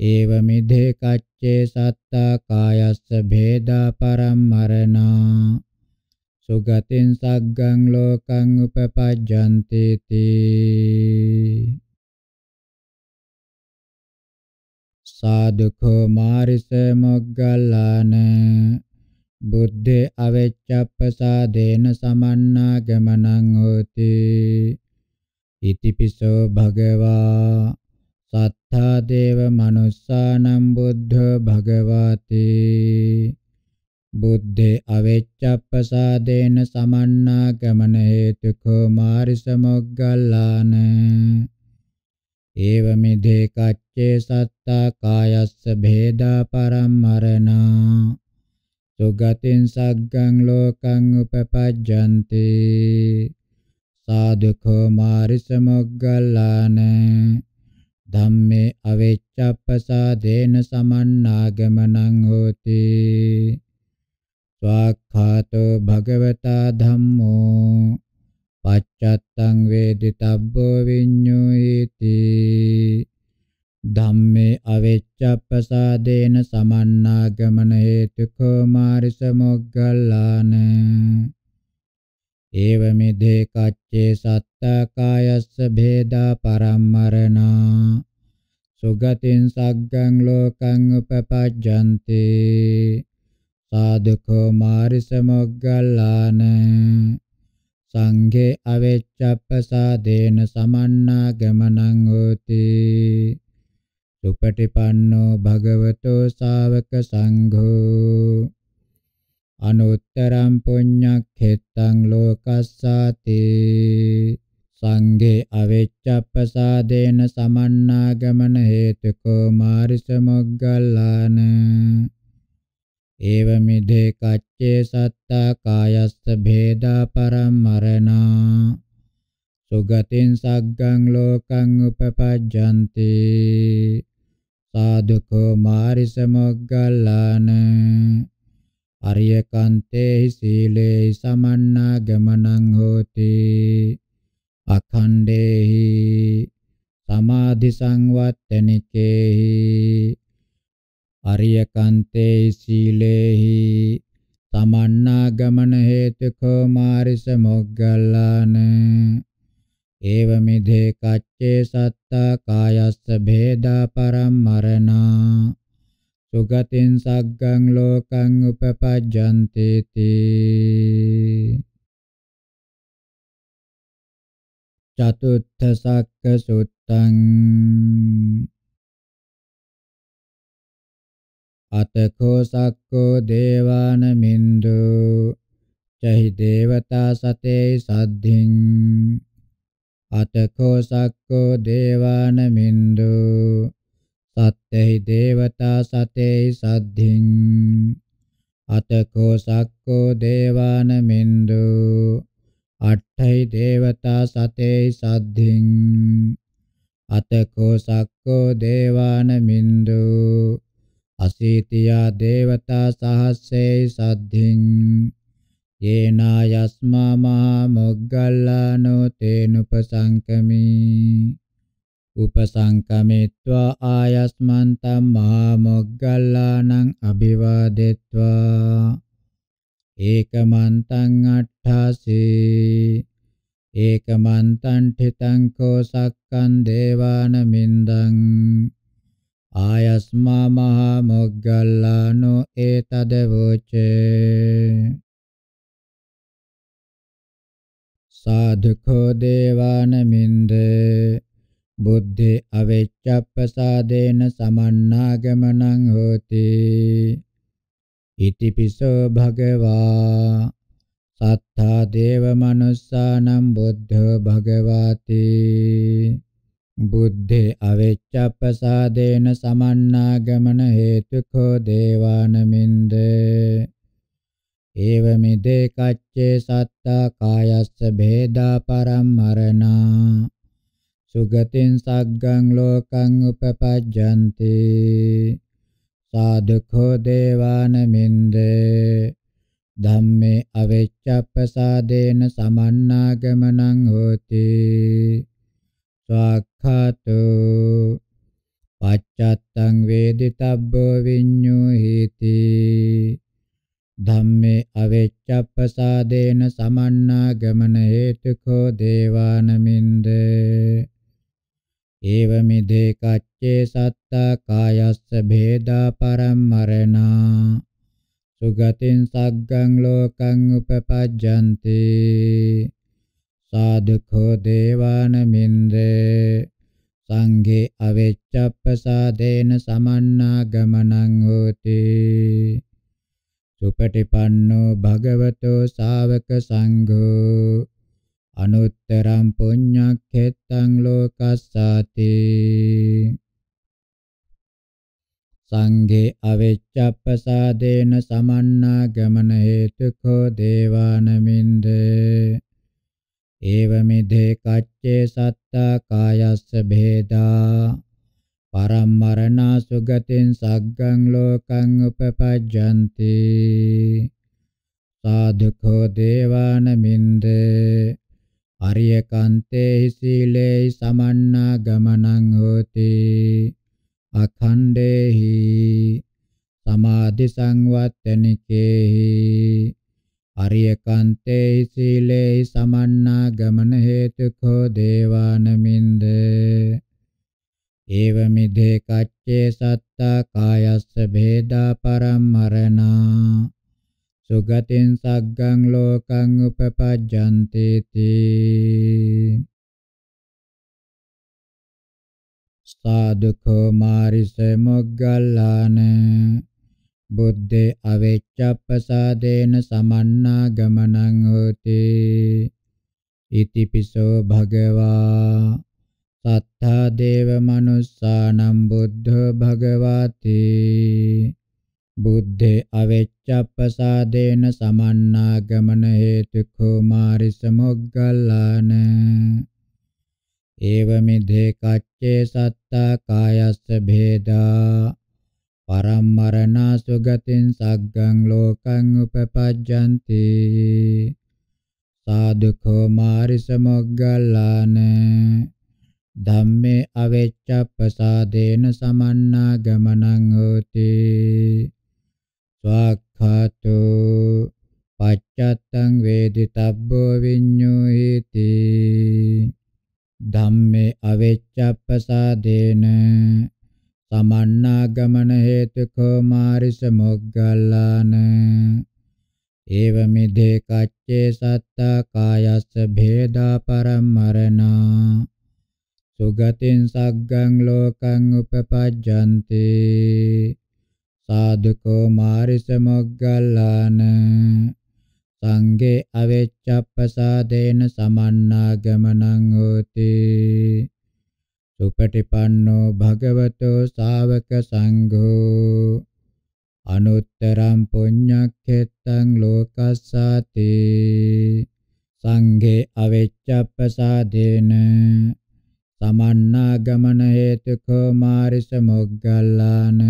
ඒව මිදේ කච්චේ සත්තා කායස්ස භේදා පරම්මරණා සුගතින් සග්ගං ලෝකං උපපජ්ජන්ති තී සාදුකෝ මාරිස මොග්ගල්ලාන බුද්ධේ අවච්ඡප්පසාදේන සමන්නා ගමනං හෝති ඉතිපිසෝ භගවා සත් අත්ථා දේව මනුස්සානම් බුද්ධ භගවාති බුද්ධේ අවේච්ඡප්පසාදේන සමන්නා ගමන හේතුකෝ මාරිස මොග්ගල්ලාන ඒවමිදේ කච්චේ සත්තා කායස්ස භේදා පරම්මරණා සුගතින් සග්ගං ලෝකං උපපජ්ජන්ති සාදුකෝ මාරිස මොග්ගල්ලාන ධම්මේ අවේච්ඡප්පසාදේන සමන්නාගමනං හෝති ස්වාක්ඛාතෝ භගවතා ධම්මෝ පච්චත්තං වේදිතබ්බෝ විඤ්ඤුයිති ධම්මේ අවේච්ඡප්පසාදේන සමන්නාගමන හේතුකෝ මාරිස මොග්ගල්ලාන ඒවමිදේ කච්චේ සත්තකායස්ස භේදා පරම්මරණා සුගතින් සග්ගං ලෝකං උපපජ්ජන්ති සාදුකෝ මාරිස මොග්ගල්ලාන සංඝේ අවෙච්ඡප්පසාදේන සමන්නා ගමනං හෝති සුපටිපන්නෝ භගවතෝ ශාවක සංඝෝ අනුත්තරං පුඤ්ඤක්ඛෙත්තං ලෝකස්සාති සංඝේ අවෙච්ඡප්පසාදේන සමන්නාගමන හේතුකෝ මාරිස මොග්ගල්ලාන ඒවමිදේ කච්චේ සත්තා කායස්ස භේදා පරම්මරණා සුගතින් සග්ගං ලෝකං උපපජ්ජන්ති සාදුකෝ මාරිස මොග්ගල්ලාන අරියකන්තේ සීලේ සමන්නා ගමනං හෝති අඛණ්ඩේහි සමාධි සංවත්තනිකේහි අරියකන්තේ සීලේහි සමන්නා ගමන හේතුකෝ මාරිස මොග්ගල්ලාන ඒවමිධේ කච්චේ සත්තා කායස්ස භේදා පරම්මරණා සුගතින් සග්ගං ලෝකං උපපජ්ජන්ති තී චතුත්ථ සක්ක සුත්තං අතකෝ සක්කෝ දේවාන මින්දු චහි දේවතා සතේ සද්ධින් අතකෝ සක්කෝ දේවාන මින්දු සත්තෙහි දේවතා සතේහි සද්ධින් අතකෝ සක්කෝ දේවාන මින්දු අට්ඨයි දේවතා සතේහි සද්ධින් අතකෝ සක්කෝ දේවාන මින්දු අසීතියා දේවතා සහස්සේහි සද්ධින් යේනා යස්මා මහා මොග්ගල්ලානෝ තේනුපසංකමී උපසංකමෙත්වා ආයස්මන්තම් මහා මොග්ගල්ලානං අභිවාදෙත්වා ඒකමන්තං අට්ඨාසේ ඒකමන්තං ඨිතං කෝ සක්කං දේවාන මින්දං ආයස්මා මහා මොග්ගල්ලානෝ ඒතද වූචේ සාධුකෝ දේවාන මින්දේ බුද්ධි අවිච්ඡප්පසාදේන සමන්නාගමනං හෝති ඉතිපිසෝ භගවා සත්තා දේව මනුස්සානම් බුද්ධෝ භගවාති බුද්ධි අවිච්ඡප්පසාදේන සමන්නාගමන හේතුකෝ දේවානමින්ද ඒවමිදේ කච්චේ සත්තා කායස්ස භේදා පරම්මරණා සුගතින් සග්ගං ලෝකං උපපජ්ජಂತಿ සාදුඛෝ දේවානමින්දේ ධම්මේ අවිච්ඡප්පසාදේන සමන්නාගමනං හෝති ස්වාක්ඛාතු පච්චත්තං වේදිතබ්බෝ විඤ්ඤුහිති ධම්මේ අවිච්ඡප්පසාදේන සමන්නාගමන හේතුකෝ දේවානමින්දේ ඒව මිදේ කච්චේ සත්තා කායස්ස භේදා පරම්මරණා සුගතින් සග්ගං ලෝකං උපපජ්ජන්ති සාදුඛෝ දේවාන මින්දේ සංඝේ අවෙච්ඡප්පසාදේන සමන්නා ගමනං හෝති සුපටිපන්නෝ භගවතෝ ශාවක සංඝෝ අනුත්තරම් පුඤ්ඤක්ඛෙත්තං ලෝකස්සාති සංඝේ අවිච්ඡප්පසාදේන සමන්නාගමන හේතුකෝ දේවානමින්ද ඒවමිදේ කච්චේ සත්තා කායස්ස භේදා පරම්මරණා සුගතින් සග්ගං ලෝකං උපපජ්ජಂತಿ සාදුකෝ දේවානමින්දේ අරියකන්තේ සීලේ සමන්නා ගමනං හෝති අඛණ්ඩේහි සමාධි සංවත්තනිකේහි අරියකන්තේ සීලේ සමන්නා ගමන හේතුකෝ දේවානමින්ද ඒව මිදේ කච්චේ සත්තා කායස්ස භේදා පරම්මරණා සුගතින් සග්ගං ලෝකං උපපජ්ජන්ති තී සාදුකෝ මාරිස මොග්ගල්ලාන බුද්ධේ අවෙච්ඡප්පසාදේන සමන්නා ගමනං හෝති ඉතිපිසෝ භගවා සත්තා දේව මනුස්සානම් බුද්ධ භගවතේ බුද්ධේ අවෙච්ඡප්පසාදේන සමන්නාගමන හේතුකෝ මාරි සමොග්ගල්ලාන ඒවමිධේ කච්චේ සත්තා කායස්ස භේදා පරම්මරණා සුගතින් සග්ගං ලෝකං උපපජ්ජන්ති සාදුකෝ මාරි සමොග්ගල්ලාන ධම්මේ අවෙච්ඡප්පසාදේන සමන්නාගමනං හෝති ස්වාක්ඛාතු පච්චත්තං වේදිතබ්බෝ විඤ්ඤෝ හේති ධම්මේ අවෙච්ඡප්පසාදේන සමන්නාගමන හේතුකෝ මාරිස මොග්ගල්ලාන ඒවමිදේ කච්චේ සත්තා කායස්ස භේදා පරමරණා සුගතින් සග්ගං ලෝකං උපපජ්ජන්ති සාදුකෝ මාරිස මොග්ගල්ලාන සංගේ අවෙච්ඡප්පසාදේන සමන්නාගමනං හෝති සුපටිපන්නෝ භගවතෝ ශාවක සංඝෝ අනුත්තරං පුඤ්ඤක්ඛෙත්තං ලෝකස්සාති සංඝේ අවෙච්ඡප්පසාදේන සමන්නාගමන හේතුකෝ මාරිස මොග්ගල්ලාන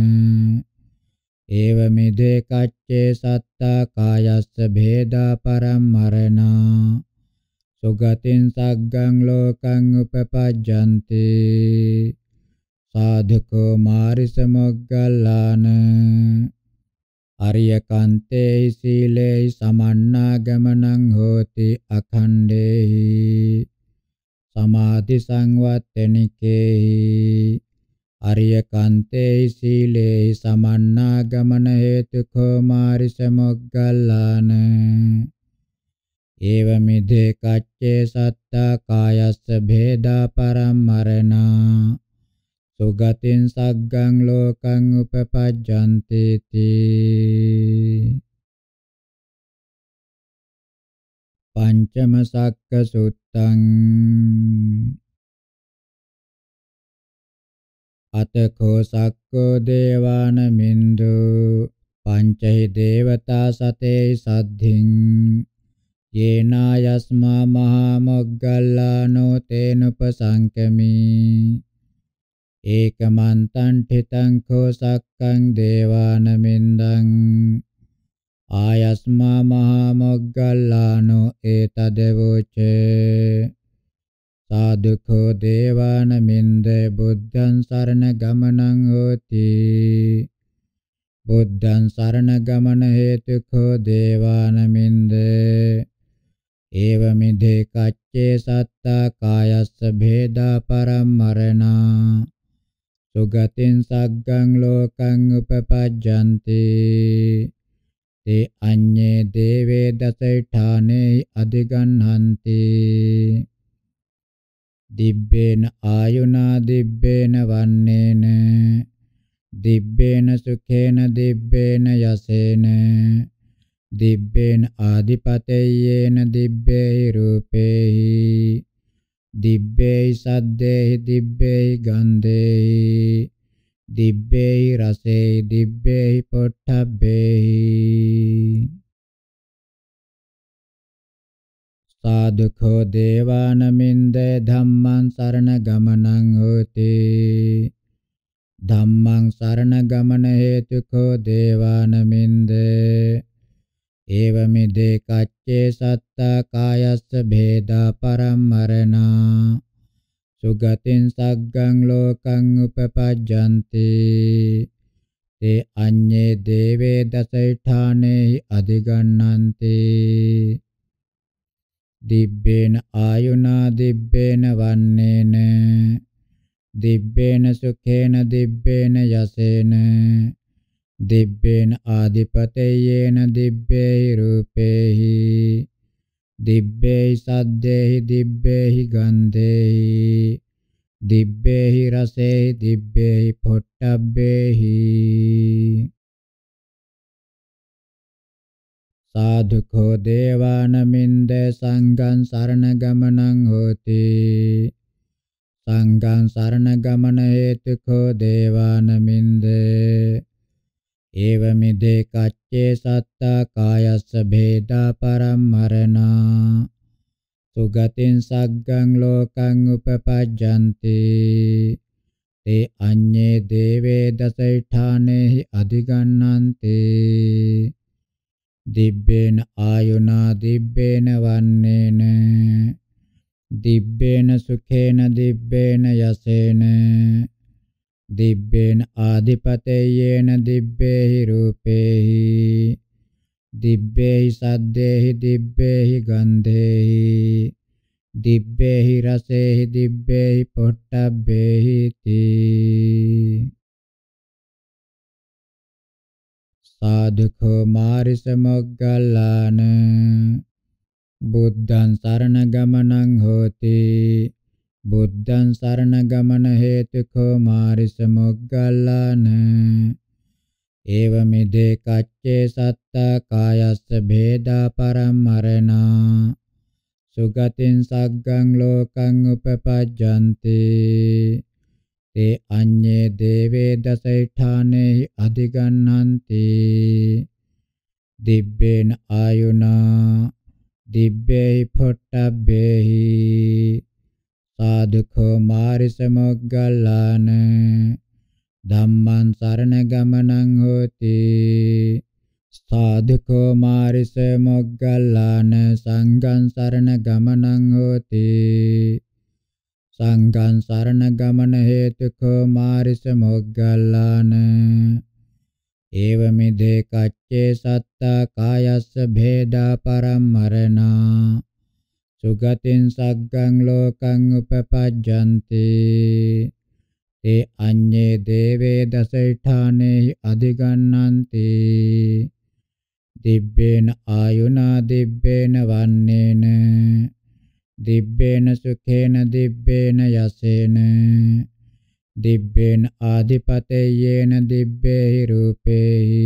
ඒව මිදේ කච්චේ සත්තා කායස්ස භේදා පරම්මරණා සුගතින් සග්ගං ලෝකං උපපජ්ජන්ති සාධකෝ මාරිස මොග්ගල්ලාන අරිය කන්තේ සීලේ සමන්නාගමනං හෝති අඛණ්ඩේහි සමාධි සංවත්තනිකේහි අරියකන්තේ සීලේ සමන්නාගමන හේතුකෝ මාරි සමොග්ගල්ලාන ඒව මිදේ කච්චේ සත්තා කායස්ස භේදා පරම්මරණා සුගතින් සග්ගං ලෝකං උපපජ්ජන්ති තී පංචම සක්ක සුත්තං අතකෝ සක්කෝ දේවාන මින්දු පංචහි දේවතා සතේ සද්ධින් යේනා යස්මා මහා මොග්ගල්ලානෝ තේන උපසංකමි ඒකමන්තං ඨිතං කෝ සක්කං දේවාන මින්දං ආයස්මා මහා මොග්ගල්ලානෝ ඒතදවෝචේ සාදුකෝ දේවාන මින්දේ බුද්ධං සරණ ගමනං හෝති බුද්ධං සරණ ගමන හේතුකෝ දේවාන මින්දේ ඒවමිදේ කච්චේ සත්තා කායස්ස භේදා පරම්මරණා සුගතින් සග්ගං ලෝකං උපපජ්ජන්ති තේ අඤ්ඤේ දේවේ දසෛඨානේ අධිගන්හන්ති දිබ්බේන ආයුනා දිබ්බේන වන්නේන දිබ්බේන සුඛේන දිබ්බේන යසේන දිබ්බේන ආදිපතේයේන දිබ්බේ රූපේහි දිබ්බේ සද්දේහි දිබ්බේ ගන්ධේහි දිබ්බේ රසේ දිබ්බේ පොට්ටබ්බේහි සාදුකෝ දේවානමින්ද ධම්මං සරණ ගමනං හෝති ධම්මං සරණ ගමන හේතුකෝ දේවානමින්ද ඒවමිදේ කච්චේ සත්තා කායස්ස භේදා පරම්මරණා සුගතින් සග්ගං ලෝකං උපපජ්ජන්ති තේ අඤ්ඤේ දේවේ දසෛඨානේහි අධිගණ්ණන්ති දිබ්බේන ආයුනා දිබ්බේන වන්නේන දිබ්බේන සුඛේන දිබ්බේන යසේන දිබ්බේන ආදිපතේයේන දිබ්බේ රූපේහි දිබ්බේ සද්දේහි දිබ්බේහි ගන්ධේහි දිබ්බේහි රසේහි දිබ්බේහි පොට්ටබ්බේහි සාදුකෝ දේවානමින්ද සංඝං සරණ ගමනං හෝති සංඝං සරණ ගමන හේතුකෝ දේවානමින්ද ඒවමිදේ කච්චේ සත්තා කායස්ස භේදා පරම්මරණා සුගතින් සග්ගං ලෝකං උපපජ්ජන්ති තේ අඤ්ඤේ දේවේ දසෛඨානේහි අධිගන්නන්තේ දිබ්බේන ආයුනා දිබ්බේන වන්නේන දිබ්බේන සුඛේන දිබ්බේන යසේන දිබ්බේන ආදිපතේයේන දිබ්බේහි රූපේහි දිබ්බේහි සද්දේහි දිබ්බේහි ගන්ධේහි දිබ්බේහි රසේහි දිබ්බේහි පොට්ටබ්බේහි තී සාදුකෝ මාරිස මොග්ගල්ලාන බුද්ධං සරණ ගමනං හෝති බුද්ධං සරණ ගමන හේතුකෝ මාරිස මොග්ගල්ලාන ඒවමිදේ කච්චේ සත්තා කායස්ස භේදා පරම්මරණා සුගතින් සග්ගං ලෝකං උපපජ්ජන්ති තේ අඤ්ඤේ දේවේ දසෛඨානේ අධිගන්නಂತಿ දිබ්බේන ආයුනා දිබ්බේයි පොට්ටබ්බේහි සාදුකෝ මාරිසමොග්ගල්ලාන ධම්මං සරණ ගමනං හෝති සාදුකෝ මාරිසමොග්ගල්ලාන සංඝං සරණ ගමනං හෝති සංඝං සරණ ගමන හේතුකෝ මාරිස මොග්ගල්ලාන ඒවමිදේ කච්චේ සත්තා කායස්ස භේදා පරම්මරණා සුගතින් සග්ගං ලෝකං උපපජ්ජන්ති තේ අඤ්ඤේ දේවේ දසෛඨානේ අධිගන්නන්ති දිබ්බේන ආයුනා දිබ්බේන වන්නේන දිබ්බේන සුඛේන දිබ්බේන යසේන දිබ්බේන ආදිපතේයේන දිබ්බේහි රූපේහි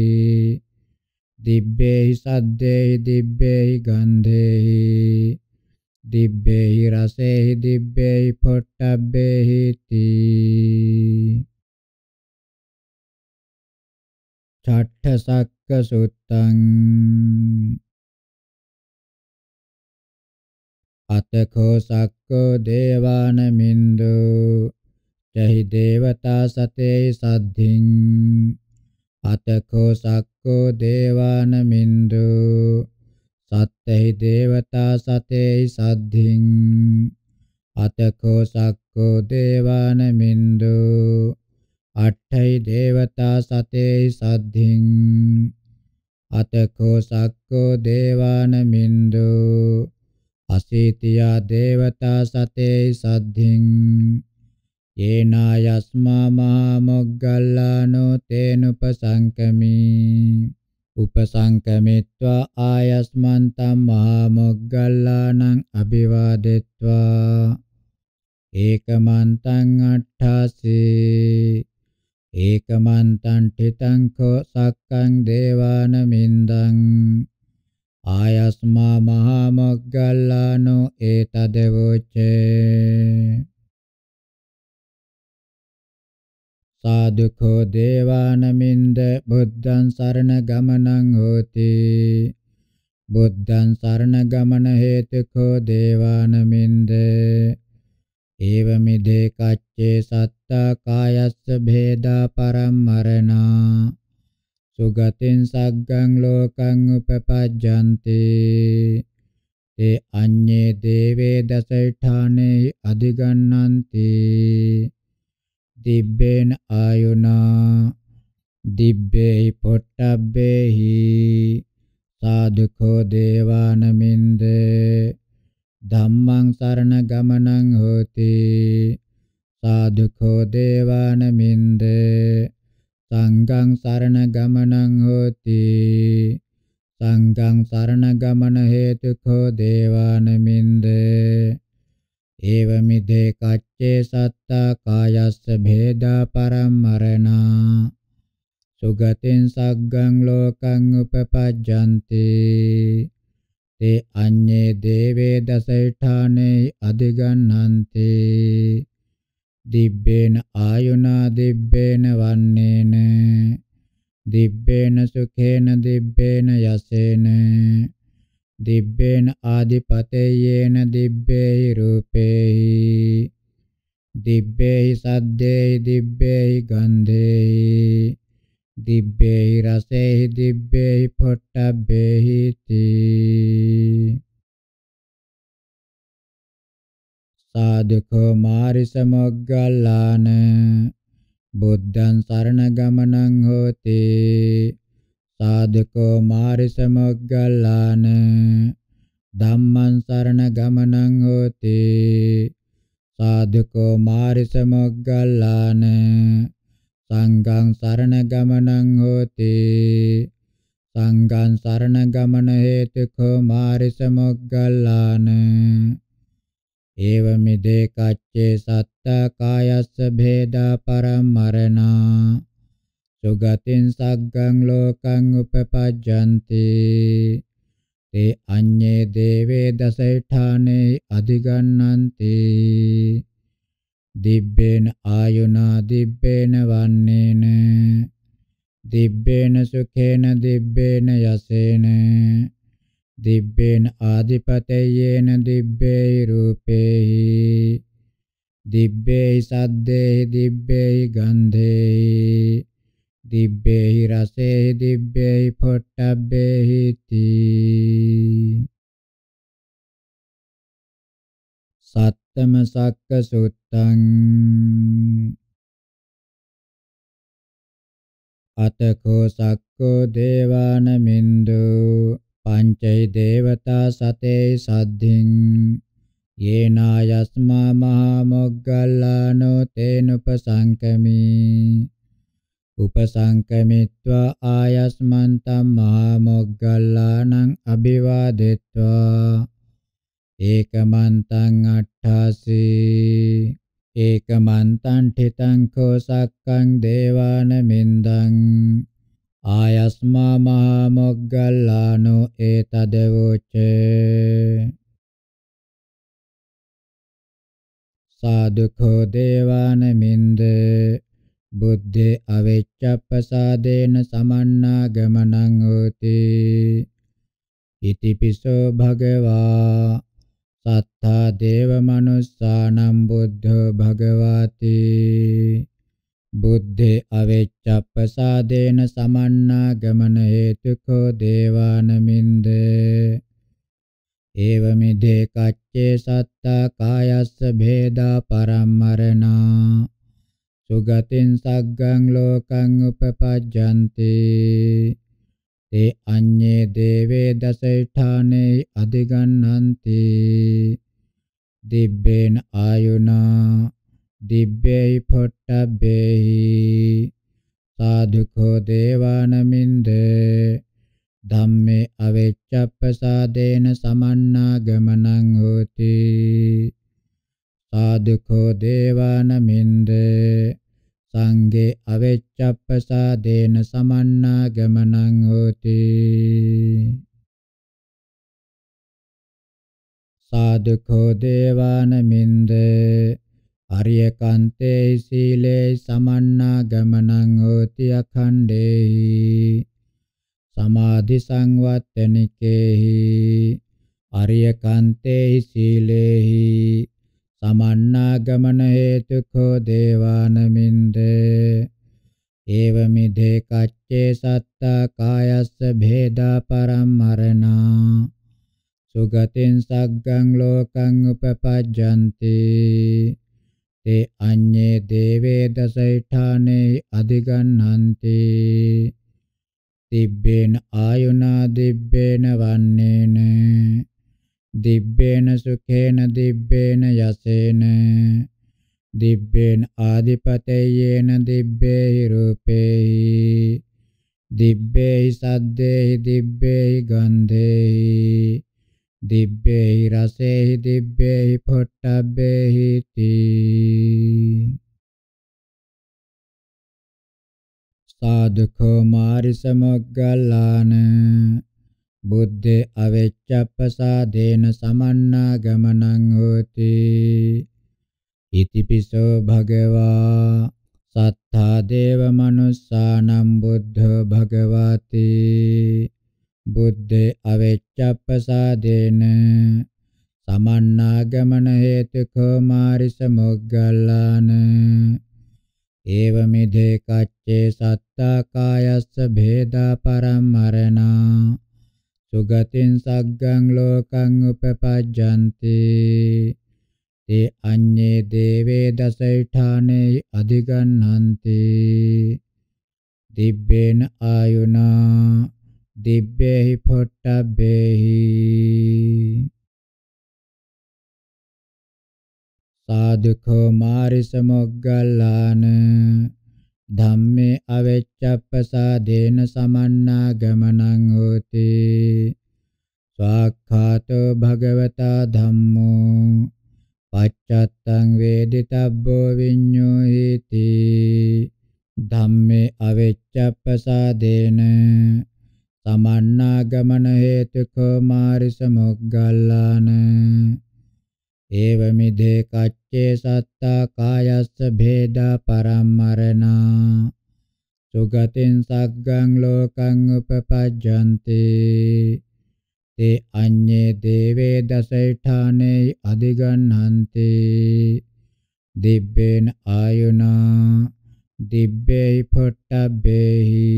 දිබ්බේහි සද්දේහි දිබ්බේහි ගන්ධේහි දිබ්බේහි රසේහි දිබ්බේහි පොට්ටබ්බේහි තී චට්ඨ සක්ක සුත්තං අතකෝ සක්කෝ දේවාන මින්දු චහි දේවතා සතේ සද්ධින් අතකෝ සක්කෝ දේවාන මින්දු සත්තෙහි දේවතා සතේ සද්ධින් අතකෝ සක්කෝ දේවාන මින්දු අට්ඨයි දේවතා සතේ සද්ධින් අතකෝ සක්කෝ දේවාන මින්දු අසීතියා දේවතා සතේ සද්ධින් යේනා යස්මා මහා මොග්ගල්ලානෝ තේනුපසංකමි උපසංකමිත්වා ආයස්මන්තම් මහා මොග්ගල්ලානං අභිවාදෙත්වා ඒකමන්තං අට්ඨාසේ ඒකමන්තං ඨිතං කෝ සක්කං දේවානමින්දං ආයස්මා මහා මග්ගල්ලානෝ ඒතදවොච්චේ සාදුකෝ දේවානමින්ද බුද්ධං සරණ ගමනං හෝති බුද්ධං සරණ ගමන හේතුකෝ දේවානමින්ද ඒවමිදේ කච්චේ සත්තා කායස්ස භේදා පරම්මරණා සුගතින් සග්ගං ලෝකං උපපජ්ජන්ති ඒ අඤ්ඤේ දේවේ දසඨානේ අධිගන්නන්ති දිබ්බේන ආයුනා දිබ්බේහි පොට්ටබ්බේහි සාදුකෝ දේවානමින්ද ධම්මං සරණ ගමනං හෝති සාදුකෝ දේවානමින්ද සංඝං සරණ ගමනං හෝති සංඝං සරණ ගමන හේතුකෝ දේවානමින්ද ඒවමිදේ කච්චේ සත්තා කායස්ස භේදා පරම්මරණා සුගතින් සග්ගං ලෝකං උපපජ්ජන්ති තේ අඤ්ඤේ දේවේ දසෛඨානේ අධිගන්නන්ති දිබ්බේන ආයුනා දිබ්බේන වන්නේන දිබ්බේන සුඛේන දිබ්බේන යසේන දිබ්බේන ආදිපතේයේන දිබ්බේහි රූපේහි දිබ්බේහි සද්දේහි දිබ්බේහි ගන්ධේහි දිබ්බේහි රසේහි දිබ්බේහි පොට්ටබ්බේහි තී සාධක මාරි සමග්ගල්ලාන බුද්ධං සරණ ගමනං හෝති සාධක මාරි සමග්ගල්ලාන ධම්මං සරණ ගමනං හෝති සාධක මාරි සමග්ගල්ලාන සංඝං සරණ ගමනං හෝති සංඝං සරණ ගමන හේතුකෝ මාරි සමග්ගල්ලාන ඒව මිදේ කච්චේ සත්ත කායස්ස භේදා පරමරණා සුගතින් සග්ගං ලෝකං උපපජ්ජන්ති තේ අඤ්ඤේ දේවේ දසෛඨානේ අධිගන්නන්ති දිබ්බේන ආයුනා දිබ්බේන වන්නේන දිබ්බේන සුඛේන දිබ්බේන යසේන දිබ්බේන ආදිපතයේන දිබ්බේ රූපේහි දිබ්බේ සද්දේ දිබ්බේ ගන්ධේ දිබ්බේ රසේ දිබ්බේ පොට්ටබ්බේ හිති සත්තම සක්ක සුත්තං අතකෝ සක්කෝ දේවානමින්දෝ පංචෛ දේවතා සතේ සද්ධින් යේනා යස්මා මහා මොග්ගල්ලානෝ තේන උපසංකමී උපසංකමිත්වා ආයස්මන්තම් මහා මොග්ගල්ලානං අභිවාදෙත්වා ඒකමන්තං අට්ඨාසී ඒකමන්තං ඨිතං කෝ සක්කං දේවාන මින්දං ආයස්මා මහා මොග්ගල්ලානෝ ඒතද වූචේ සාදුකෝ දේවාන මින්ද බුද්ධේ අවිච්ඡප්පසාදේන සමන්නා ගමනං හෝති ඉතිපිසෝ භගවා සත්තා දේව මනුස්සානම් බුද්ධ භගවාති බුද්ධේ අවෙච්ඡප්පසාදේන සමන්නා ගමන හේතුකෝ දේවානමින්ද ඒවමිදේ කච්චේ සත්තා කායස්ස භේදා පරම්මරණා සුගතින් සග්ගං ලෝකං උපපජ්ජන්ති තේ අඤ්ඤේ දේවේ දසෛඨානේ අධිගණ්ණන්ති දිබ්බේන ආයුනා දිබ්බේයි පොට්ටබ්බේහි සාධුකෝ දේවානමින්ද ධම්මේ අවෙච්ඡප්පසාදේන සමන්නාගමනං හෝති සාධුකෝ දේවානමින්ද සංගේ අවෙච්ඡප්පසාදේන සමන්නාගමනං හෝති සාධුකෝ දේවානමින්ද අරියකන්තේ සීලේ සමන්නා ගමනං හෝති අඛණ්ඩේහි සමාධි සංවත්තනිකේහි අරියකන්තේ සීලේහි සමන්නා ගමන හේතුකෝ දේවානමින්දේ ඒව මිදේ කච්චේ සත්තා කායස්ස භේදා පරම්මරණා සුගතින් සග්ගං ලෝකං උපපජ්ජන්ති ते අඤ්ඤේ දේවේ දසෛඨානේ අධිගණ්ණන්ති දිබ්බේන ආයුනා දිබ්බේන වන්නේන දිබ්බේන සුඛේන දිබ්බේන යසේන දිබ්බේන ආදිපතේයේන දිබ්බේ රූපේහි දිබ්බේහි සද්දේහි දිබ්බේහි ගන්ධේහි දිබ්බේහි රසේහි දිබ්බේහි පොට්ටබ්බේහි තී සාදු කුමාරි සමග්ගලාන බුද්ධ අවෙච්ඡප්පසාදේන සමන්නා ගමනං හෝති ඉතිපිසෝ භගවා සත්තා දේව මනුස්සානම් බුද්ධ භගවතේ බුද්ධේ අවේච්ඡප්පසාදේන සමන්නාගමන හේතුකෝ මාරි සමුග්ගල්ලාන ඒවමිදේ කච්චේ සත්තා කායස්ස භේදා පරම්මරණා සුගතින් සග්ගං ලෝකං උපපජ්ජන්ති තේ අඤ්ඤේ දේවේ දසෛඨානේ අධිගන්හන්ති දිබ්බේන ආයුනා දිබ්බේහි පොට්ටබ්බේහි සාදුකෝ මාරිස මොග්ගල්ලාන ධම්මේ අවෙච්ඡප්පසාදේන සමන්නා ගමනං හෝති ස්වාක්ඛාතෝ භගවතා ධම්මෝ පච්චත්තං වේදිතබ්බෝ විඤ්ඤෝ හේති ධම්මේ අවෙච්ඡප්පසාදේන සමන්නාගමන හේතුකෝ මාරි සමුග්ගල්ලාන ඒවමිදේ කච්චේ සත්තා කායස්ස භේදා පරම්මරණා සුගතින් සග්ගං ලෝකං උපපජ්ජන්ති තේ අඤ්ඤේ දේවේ දසෛඨානේ අධිගණ්හන්ති දිබ්බේන ආයුනා දිබ්බේ පොට්ටබ්බේහි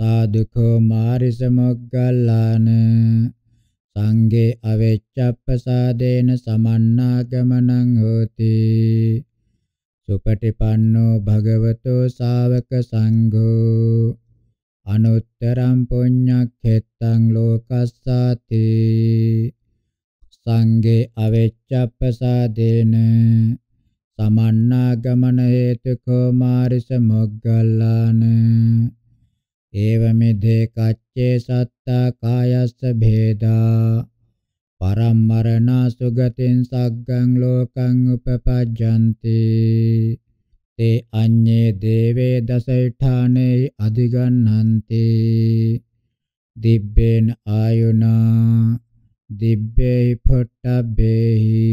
සාදුකෝ මාරි සමග්ගල්ලාන සංගේ අවේච්ඡප්පසාදේන සමන්නාගමනං හෝති සුපටිපන්නෝ භගවතෝ ශාවක සංඝෝ අනුත්තරං පුඤ්ඤක්ඛෙත්තං ලෝකස්සාති සංගේ අවේච්ඡප්පසාදේන සමන්නාගමන හේතුකෝ මාරි සමග්ගල්ලාන ඒවමිදේ කච්චේ සත්තා කායස්ස භේදා පරම්මරණා සුගතින් සග්ගං ලෝකං උපපජ්ජಂತಿ තේ අඤ්ඤේ දේවේ දසෛඨානේ අධිගන්නಂತಿ දිබ්බේන ආයුනා දිබ්බේ පොට්ටබ්බේහි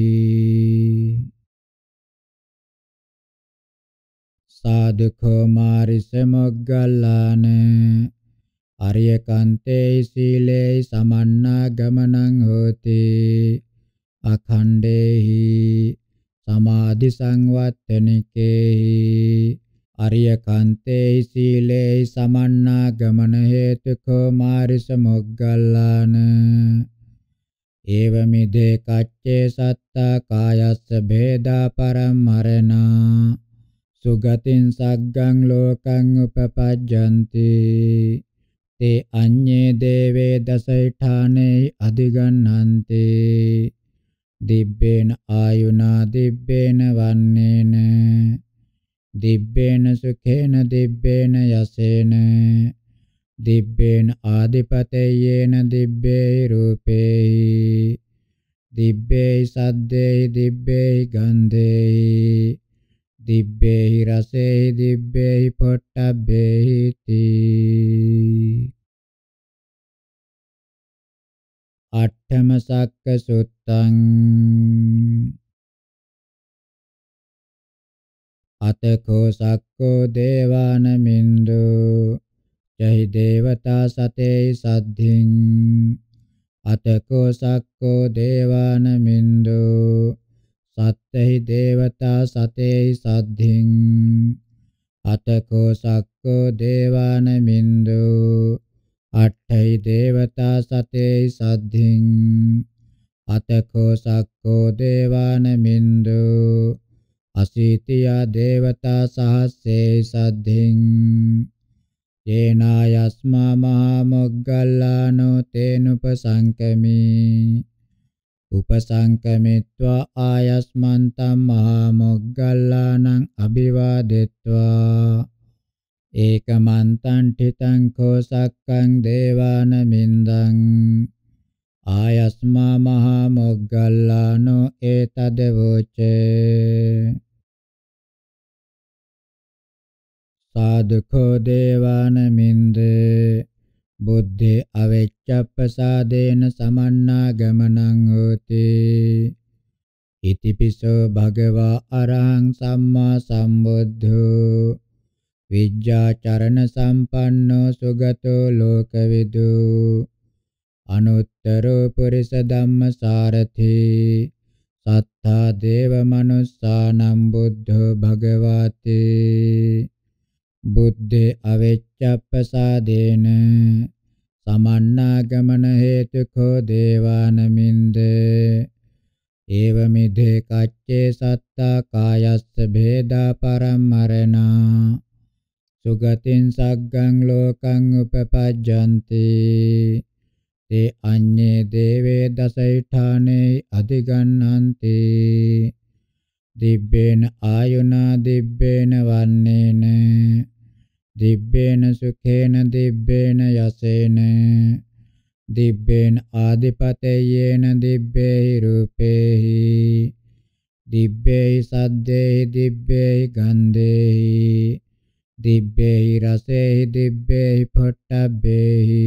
සාදුකෝ මාරිස මොග්ගල්ලාන අරියකන්තේ සීලේ සමන්නා ගමනං හෝති අඛණ්ඩේහි සමාධි සංවත්තනිකේහි අරියකන්තේ සීලේ සමන්නා ගමන හේතුකෝ මාරිස මොග්ගල්ලාන ඒවමිදේ කච්චේ සත්තා කායස්ස බේදා පරමරණා සුගතින් සග්ගං ලෝකං උපපජ්ජಂತಿ තේ අඤ්ඤේ දේවේ දසෛඨානේ අධිගණ්ණන්ති දිබ්බේන ආයුනා දිබ්බේන වන්නේන දිබ්බේන සුඛේන දිබ්බේන යසේන දිබ්බේන ආදිපතේයේන දිබ්බේ රූපේහි දිබ්බේ සද්දේ දිබ්බේ ගන්ධේ දිබ්බේහි රසේහි දිබ්බේහි පොට්ටබ්බේහිති අට්ඨම සක්ක සුත්තං අතකෝ සක්කෝ දේවානමින්දු ජහි දේවතා සතේයි සද්ධින් අතකෝ සක්කෝ දේවානමින්දු සත්තෙහි දේවතා සතේහි සද්ධින් අතකෝ සක්කෝ දේවාන මින්දු අට්ඨයි දේවතා සතේහි සද්ධින් අතකෝ සක්කෝ දේවාන මින්දු අසීතියා දේවතා සහස්සේ සද්ධින් යේනා යස්මා මහා මොග්ගල්ලානෝ තේනුපසංකමී උපසංකමිත්වා ආයස්මන්තම් මහා මොග්ගල්ලානං අභිවාදෙත්වා ඒකමන්තං ඨිතං කෝසක්කං දේවාන මින්දං ආයස්මා මහා මොග්ගල්ලානෝ ඒතදවෝචේ සාදුකෝ දේවාන මින්දේ බුද්ධේ අවේච්ඡප්පසාදේන සමන්නා ගමනං හෝති ඉතිපිසෝ භගවා අරහං සම්මා සම්බුද්ධෝ විජ්ජාචරණ සම්පන්නෝ සුගතෝ ලෝකවිදු අනුත්තරෝ පුරිස ධම්මසාරථී සත්තා දේව මනුස්සානම් බුද්ධෝ භගවතේ බුද්ධේ අවෙච්ඡප්පසාදේන සමන්නාගමන හේතුකෝ දේවානමින්ද ඒවමිදේ කච්චේ සත්තා කායස්ස භේදා පරම්මරණා සුගතින් සග්ගං ලෝකං උපපජ්ජන්ති තේ අඤ්ඤේ දේවේ දසෛඨානේ අධිගන්නන්ති දිබ්බේන ආයුනා දිබ්බේන වන්නේන දිබ්බේන සුඛේන දිබ්බේන යසේන දිබ්බේන ආදිපතේයේන දිබ්බේහි රූපේහි දිබ්බේහි සද්දේහි දිබ්බේහි ගන්ධේහි දිබ්බේහි රසේහි දිබ්බේහි පොට්ටබ්බේහි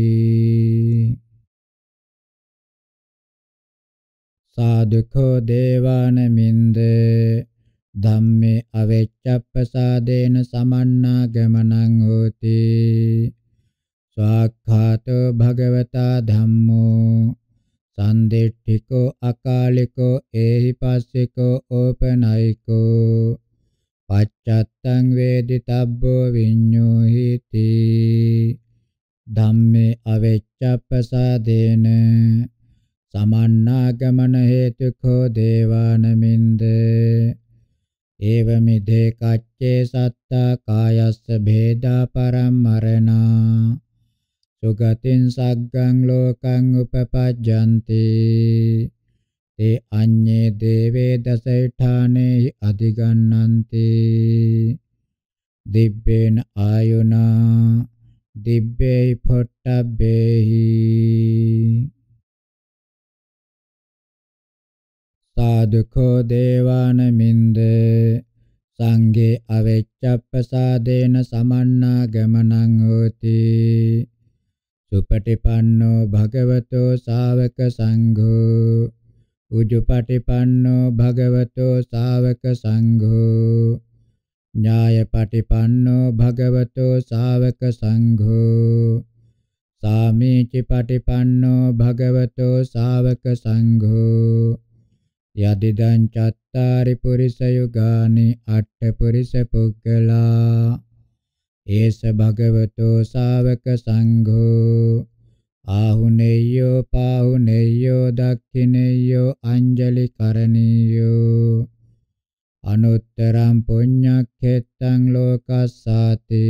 සාදුකෝ දේවාන මින්ද ධම්මේ අවේච්ඡප්පසාදේන සමන්නා ගමනං හෝති ස්වාක්ඛාතෝ භගවතා ධම්මෝ සන්දිට්ඨිකෝ අකාලිකෝ ඒහි පස්සිකෝ ඕපනයිකෝ පච්චත්තං වේදිතබ්බෝ විඤ්ඤෝහිති ධම්මේ අවේච්ඡප්පසාදේන සමන්නාගමන හේතුකෝ දේවානමින්ද ඒවමිදේ කච්චේ සත්තා කායස්ස භේදා පරම්මරණා සුගතින් සග්ගං ලෝකං උපපජ්ජන්ති තේ අඤ්ඤේ දේවේ දසෛඨානේ අධිගන්නන්ති දිබ්බේන ආයුනා දිබ්බේ පොට්ටබ්බේහි සාදුකෝ දේවාන මින්ද සංගේ අවෙච්ඡප්පසාදේන සමන්නා ගමනං හෝති සුපටිපන්නෝ භගවතෝ සාවක සංඝෝ උජුපටිපන්නෝ භගවතෝ සාවක සංඝෝ ඥායපටිපන්නෝ භගවතෝ සාවක සංඝෝ සාමීචිපටිපන්නෝ භගවතෝ සාවක සංඝෝ යදිදං චත්තාරි පුරිස යුගානි අට්ඨ පුරිස පුග්ගලා ඒස භගවතෝ ශාවක සංඝෝ ආහුනේයෝ පාහුනේයෝ දක්ඛිනේයෝ අංජලි කරණීයෝ අනුත්තරං පුඤ්ඤක්ඛෙත්තං ලෝකස්සාති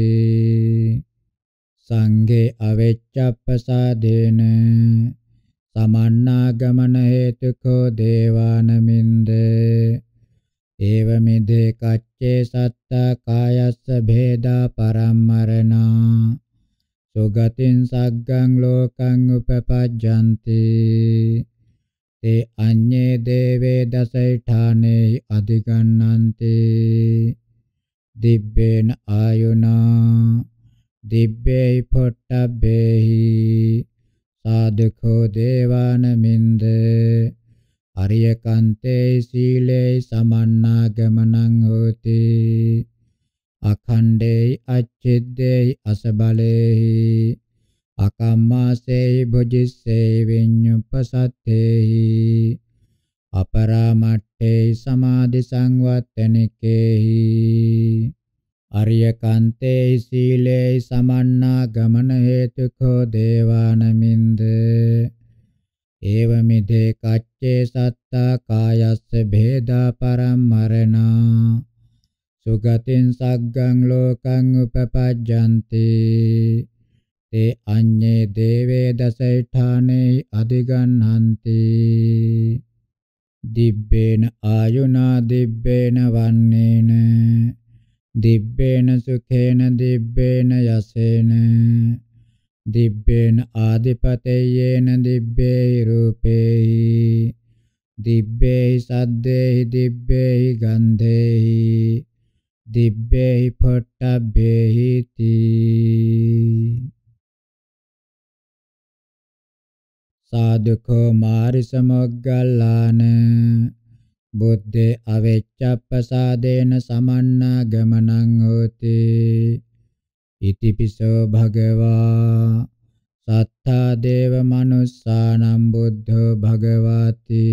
සංඝේ අවෙච්ඡප්පසාදේන සමන්නාගමන හේතුකෝ දේවානමින්ද ඒවමිදේ කච්චේ සත්තා කායස්ස භේදා පරම්මරණා සුගතින් සග්ගං ලෝකං උපපජ්ජන්ති තේ අඤ්ඤේ දේවේ දසෛඨානේ අධිගන්නන්ති දිබ්බේන ආයුනා දිබ්බේ පොට්ටබ්බේහි සාදුකෝ දේවානමින්ද අරියකන්තේ සීලේ සමන්නාගමනං හෝති අඛණ්ඩේ අච්චිද්දේ අසබලේහි අකම්මාසේ භුජිස්සේ විඤ්ඤුපසත්තේහි අපරාමට්ඨේ සමාධි සංවත්තනිකේහි අරියකන්තේ සීලේ සමන්නා ගමන හේතුකෝ දේවානමින්ද ඒවමිදේ කච්චේ සත්තා කායස්ස භේදා පරම්මරණා සුගතින් සග්ගං ලෝකං උපපජ්ජන්ති තේ අඤ්ඤේ දේවේ දසෛඨානේ අධිගන්හන්ති දිබ්බේන ආයුනා දිබ්බේන වන්නේන දිබ්බේන සුඛේන දිබ්බේන යසේන දිබ්බේන ආදිපතේයේන දිබ්බේ රූපේහි දිබ්බේ සද්දේහි දිබ්බේ ගන්ධේහි දිබ්බේ පොට්ටබ්බේහිති සාදුකෝ මාරි සමග්ගල්ලාන බුද්ධේ අවේච්ඡප්පසාදේන සමන්නා ගමනං හෝති ඉතිපිසෝ භගවා සත්තා දේව මනුස්සානම් බුද්ධෝ භගවාති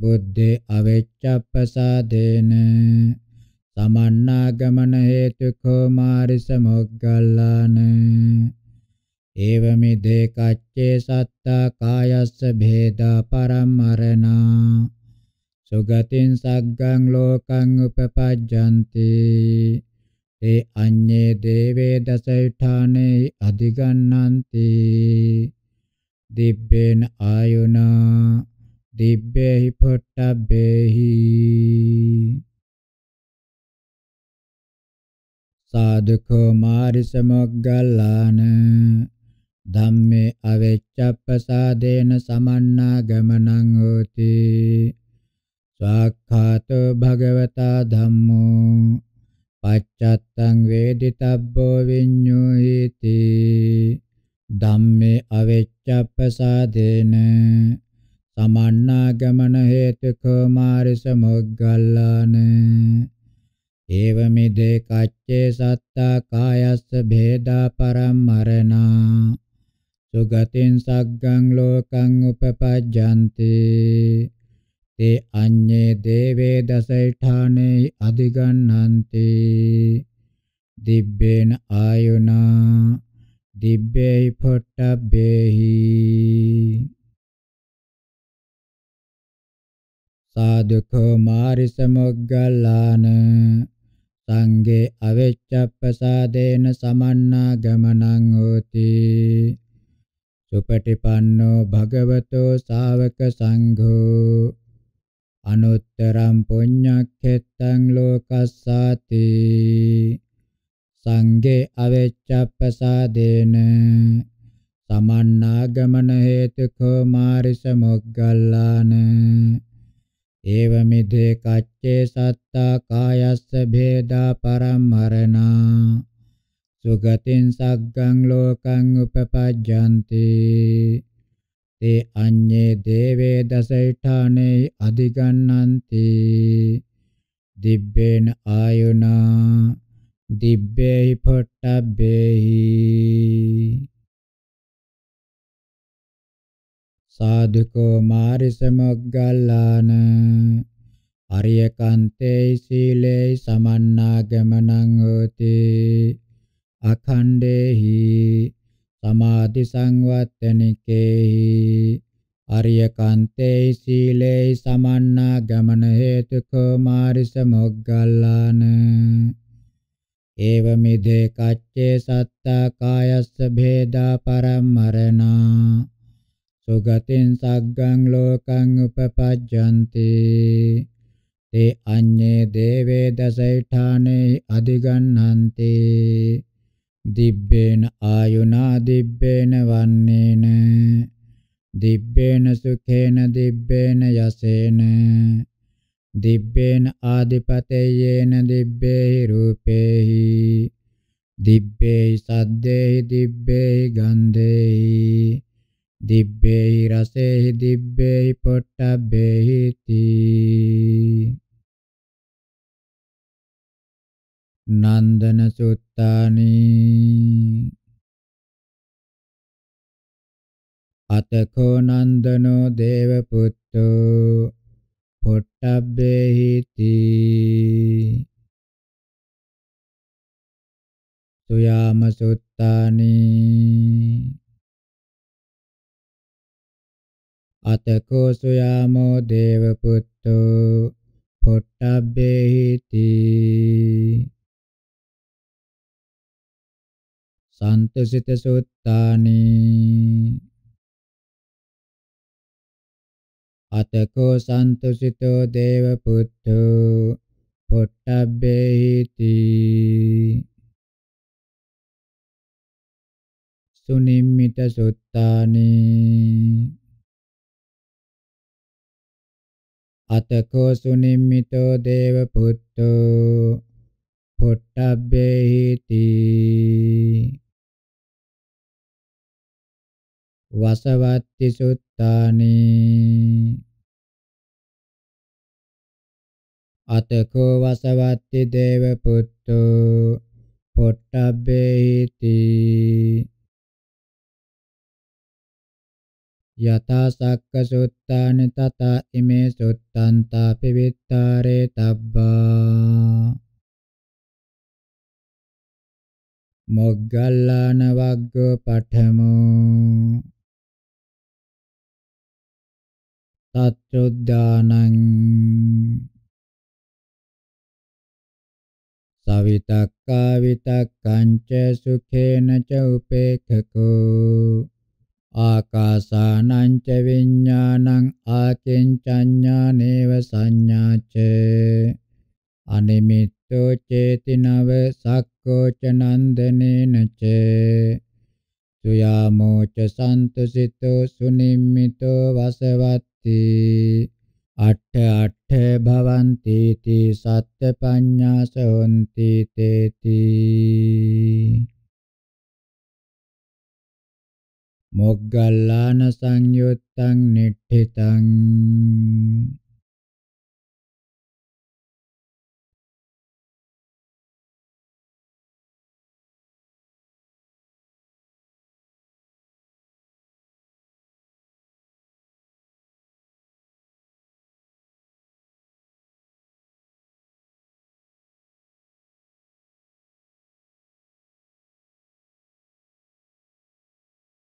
බුද්ධේ අවේච්ඡප්පසාදේන සමන්නා ගමන හේතුකෝ මාරිස මොග්ගල්ලාන ඒවමි දේකච්චේ සත්තා කායස්ස භේදා පරම්මරණා සුගතින් සග්ගං ලෝකං උපපජ්ජන්ති ඒ අඤ්ඤේ දේවේ දසවිඨානේ අධිගන්නಂತಿ දිබ්බේන ආයුනා දිබ්බේහි පොට්ටබ්බේහි සාදු කුමාරි සමග්ගලාන ධම්මේ අවෙච්ඡප්පසාදේන සමන්නා ගමනං හෝති සාක්ඛාතෝ භගවතා ධම්මෝ පච්චත්තං වේදිතබ්බෝ විඤ්ඤුහිති ධම්මේ අවෙච්ඡප්පසාදේන සමන්නාගමන හේතුකෝ මාරි සමොග්ගල්ලාන ඒවමිදේ කච්චේ සත්තා කායස්ස භේදා පරම්මරණා සුගතින් සග්ගං ලෝකං උපපජ්ජන්ති තේ අඤ්ඤේ දේවේ දසෛඨානේ අධිගණ්ණන්ති දිබ්බේන ආයුනා දිබ්බේයි පොට්ටබ්බේහි සාදුකෝ මාරිස මොග්ගල්ලාන සංගේ අවෙච්ඡප්පසාදේන සමන්නා ගමනං හෝති සුපටිපන්නෝ භගවතෝ ශාවක සංඝෝ අනුත්තරම් පුඤ්ඤක්ඛෙත්තං ලෝකස්සාති සංගේ අවෙච්ඡප්පසාදේන සමන්නාගමන හේතුකෝ මාරිසමොග්ගල්ලාන ඒවමිදේ කච්චේ සත්තා කායස්ස භේදා පරම්මරණා සුගතින් සග්ගං ලෝකං උපපජ්ජන්ති තේ අඤ්ඤේ දේවේ දසෛඨානේ අධිගන්නಂತಿ දිබ්බේන ආයුනා දිබ්බේහි පොට්ටබ්බේහි සාධුකෝ මාරිසමග්ගල්ලාන අරියකන්තේ සීලේ සමන්නාගමනං හෝති අඛණ්ඩේහි සමාධි සංවත්තනිකේහි අරියකන්තේ සීලේ සමන්නා ගමන හේතුක මාරිස මොග්ගල්ලාන ඒව මිදේ කච්චේ සත්තා කායස්ස භේදා පරම්මරණා සුගතින් සග්ගං ලෝකං උපපජ්ජන්ති තේ අඤ්ඤේ දේවේ දසෛඨානේ අධිගණ්ණන්තේ දිබ්බේන ආයුනා දිබ්බේන වන්නේන දිබ්බේන සුඛේන දිබ්බේන යසේන දිබ්බේන ආදිපතේයේන දිබ්බේහි රූපේහි දිබ්බේහි සද්දේහි දිබ්බේහි ගන්ධේහි දිබ්බේහි රසේහි දිබ්බේහි පොට්ටබ්බේහි තී නන්දන සුත්තානි අතකෝ නන්දනෝ දේවපුත්තෝ පොට්ටබ්බේහිති සුයාම සුත්තානි අතකෝ සුයාමෝ දේවපුත්තෝ පොට්ටබ්බේහිති සන්තුසිත සුත්තානේ අතකෝ සන්තුසිතෝ දේව පුත්තෝ පොට්ටබ්බේහිති සුනිම්මිත සුත්තානේ අතකෝ සුනිම්මිතෝ දේව පුත්තෝ පොට්ටබ්බේහිති වසවත්ති සුත්තානි අතකෝ වසවත්ති දේව පුත්තෝ පොට්ටබ්බේති යතා සක්ක සුත්තානි තත ඉමේ සුත්තන්තා පිවිත්තාරේ තබ්බා මොග්ගල්ලාන වග්ගෝ පඨමෝ තත්ත්‍රොද්ධානං සවිතක්කා විතක්කංච සුඛේන ච උපේක්ඛකෝ ආකාසානං ච විඥානං ආකින්චඤ්ඤානේව සංඥාච අනිමිත්තෝ චේතිනව සක්කෝච නන්දනේන ච සුයාමෝච සන්තුසිතෝ සුනිම්මිතෝ වසවත් අට්ඨ අට්ඨ භවಂತಿ තී සත්‍ය පඤ්ඤාසොන්ති තේති මොග්ගල්ලාන සංයුත්තං නිට්ඨිතං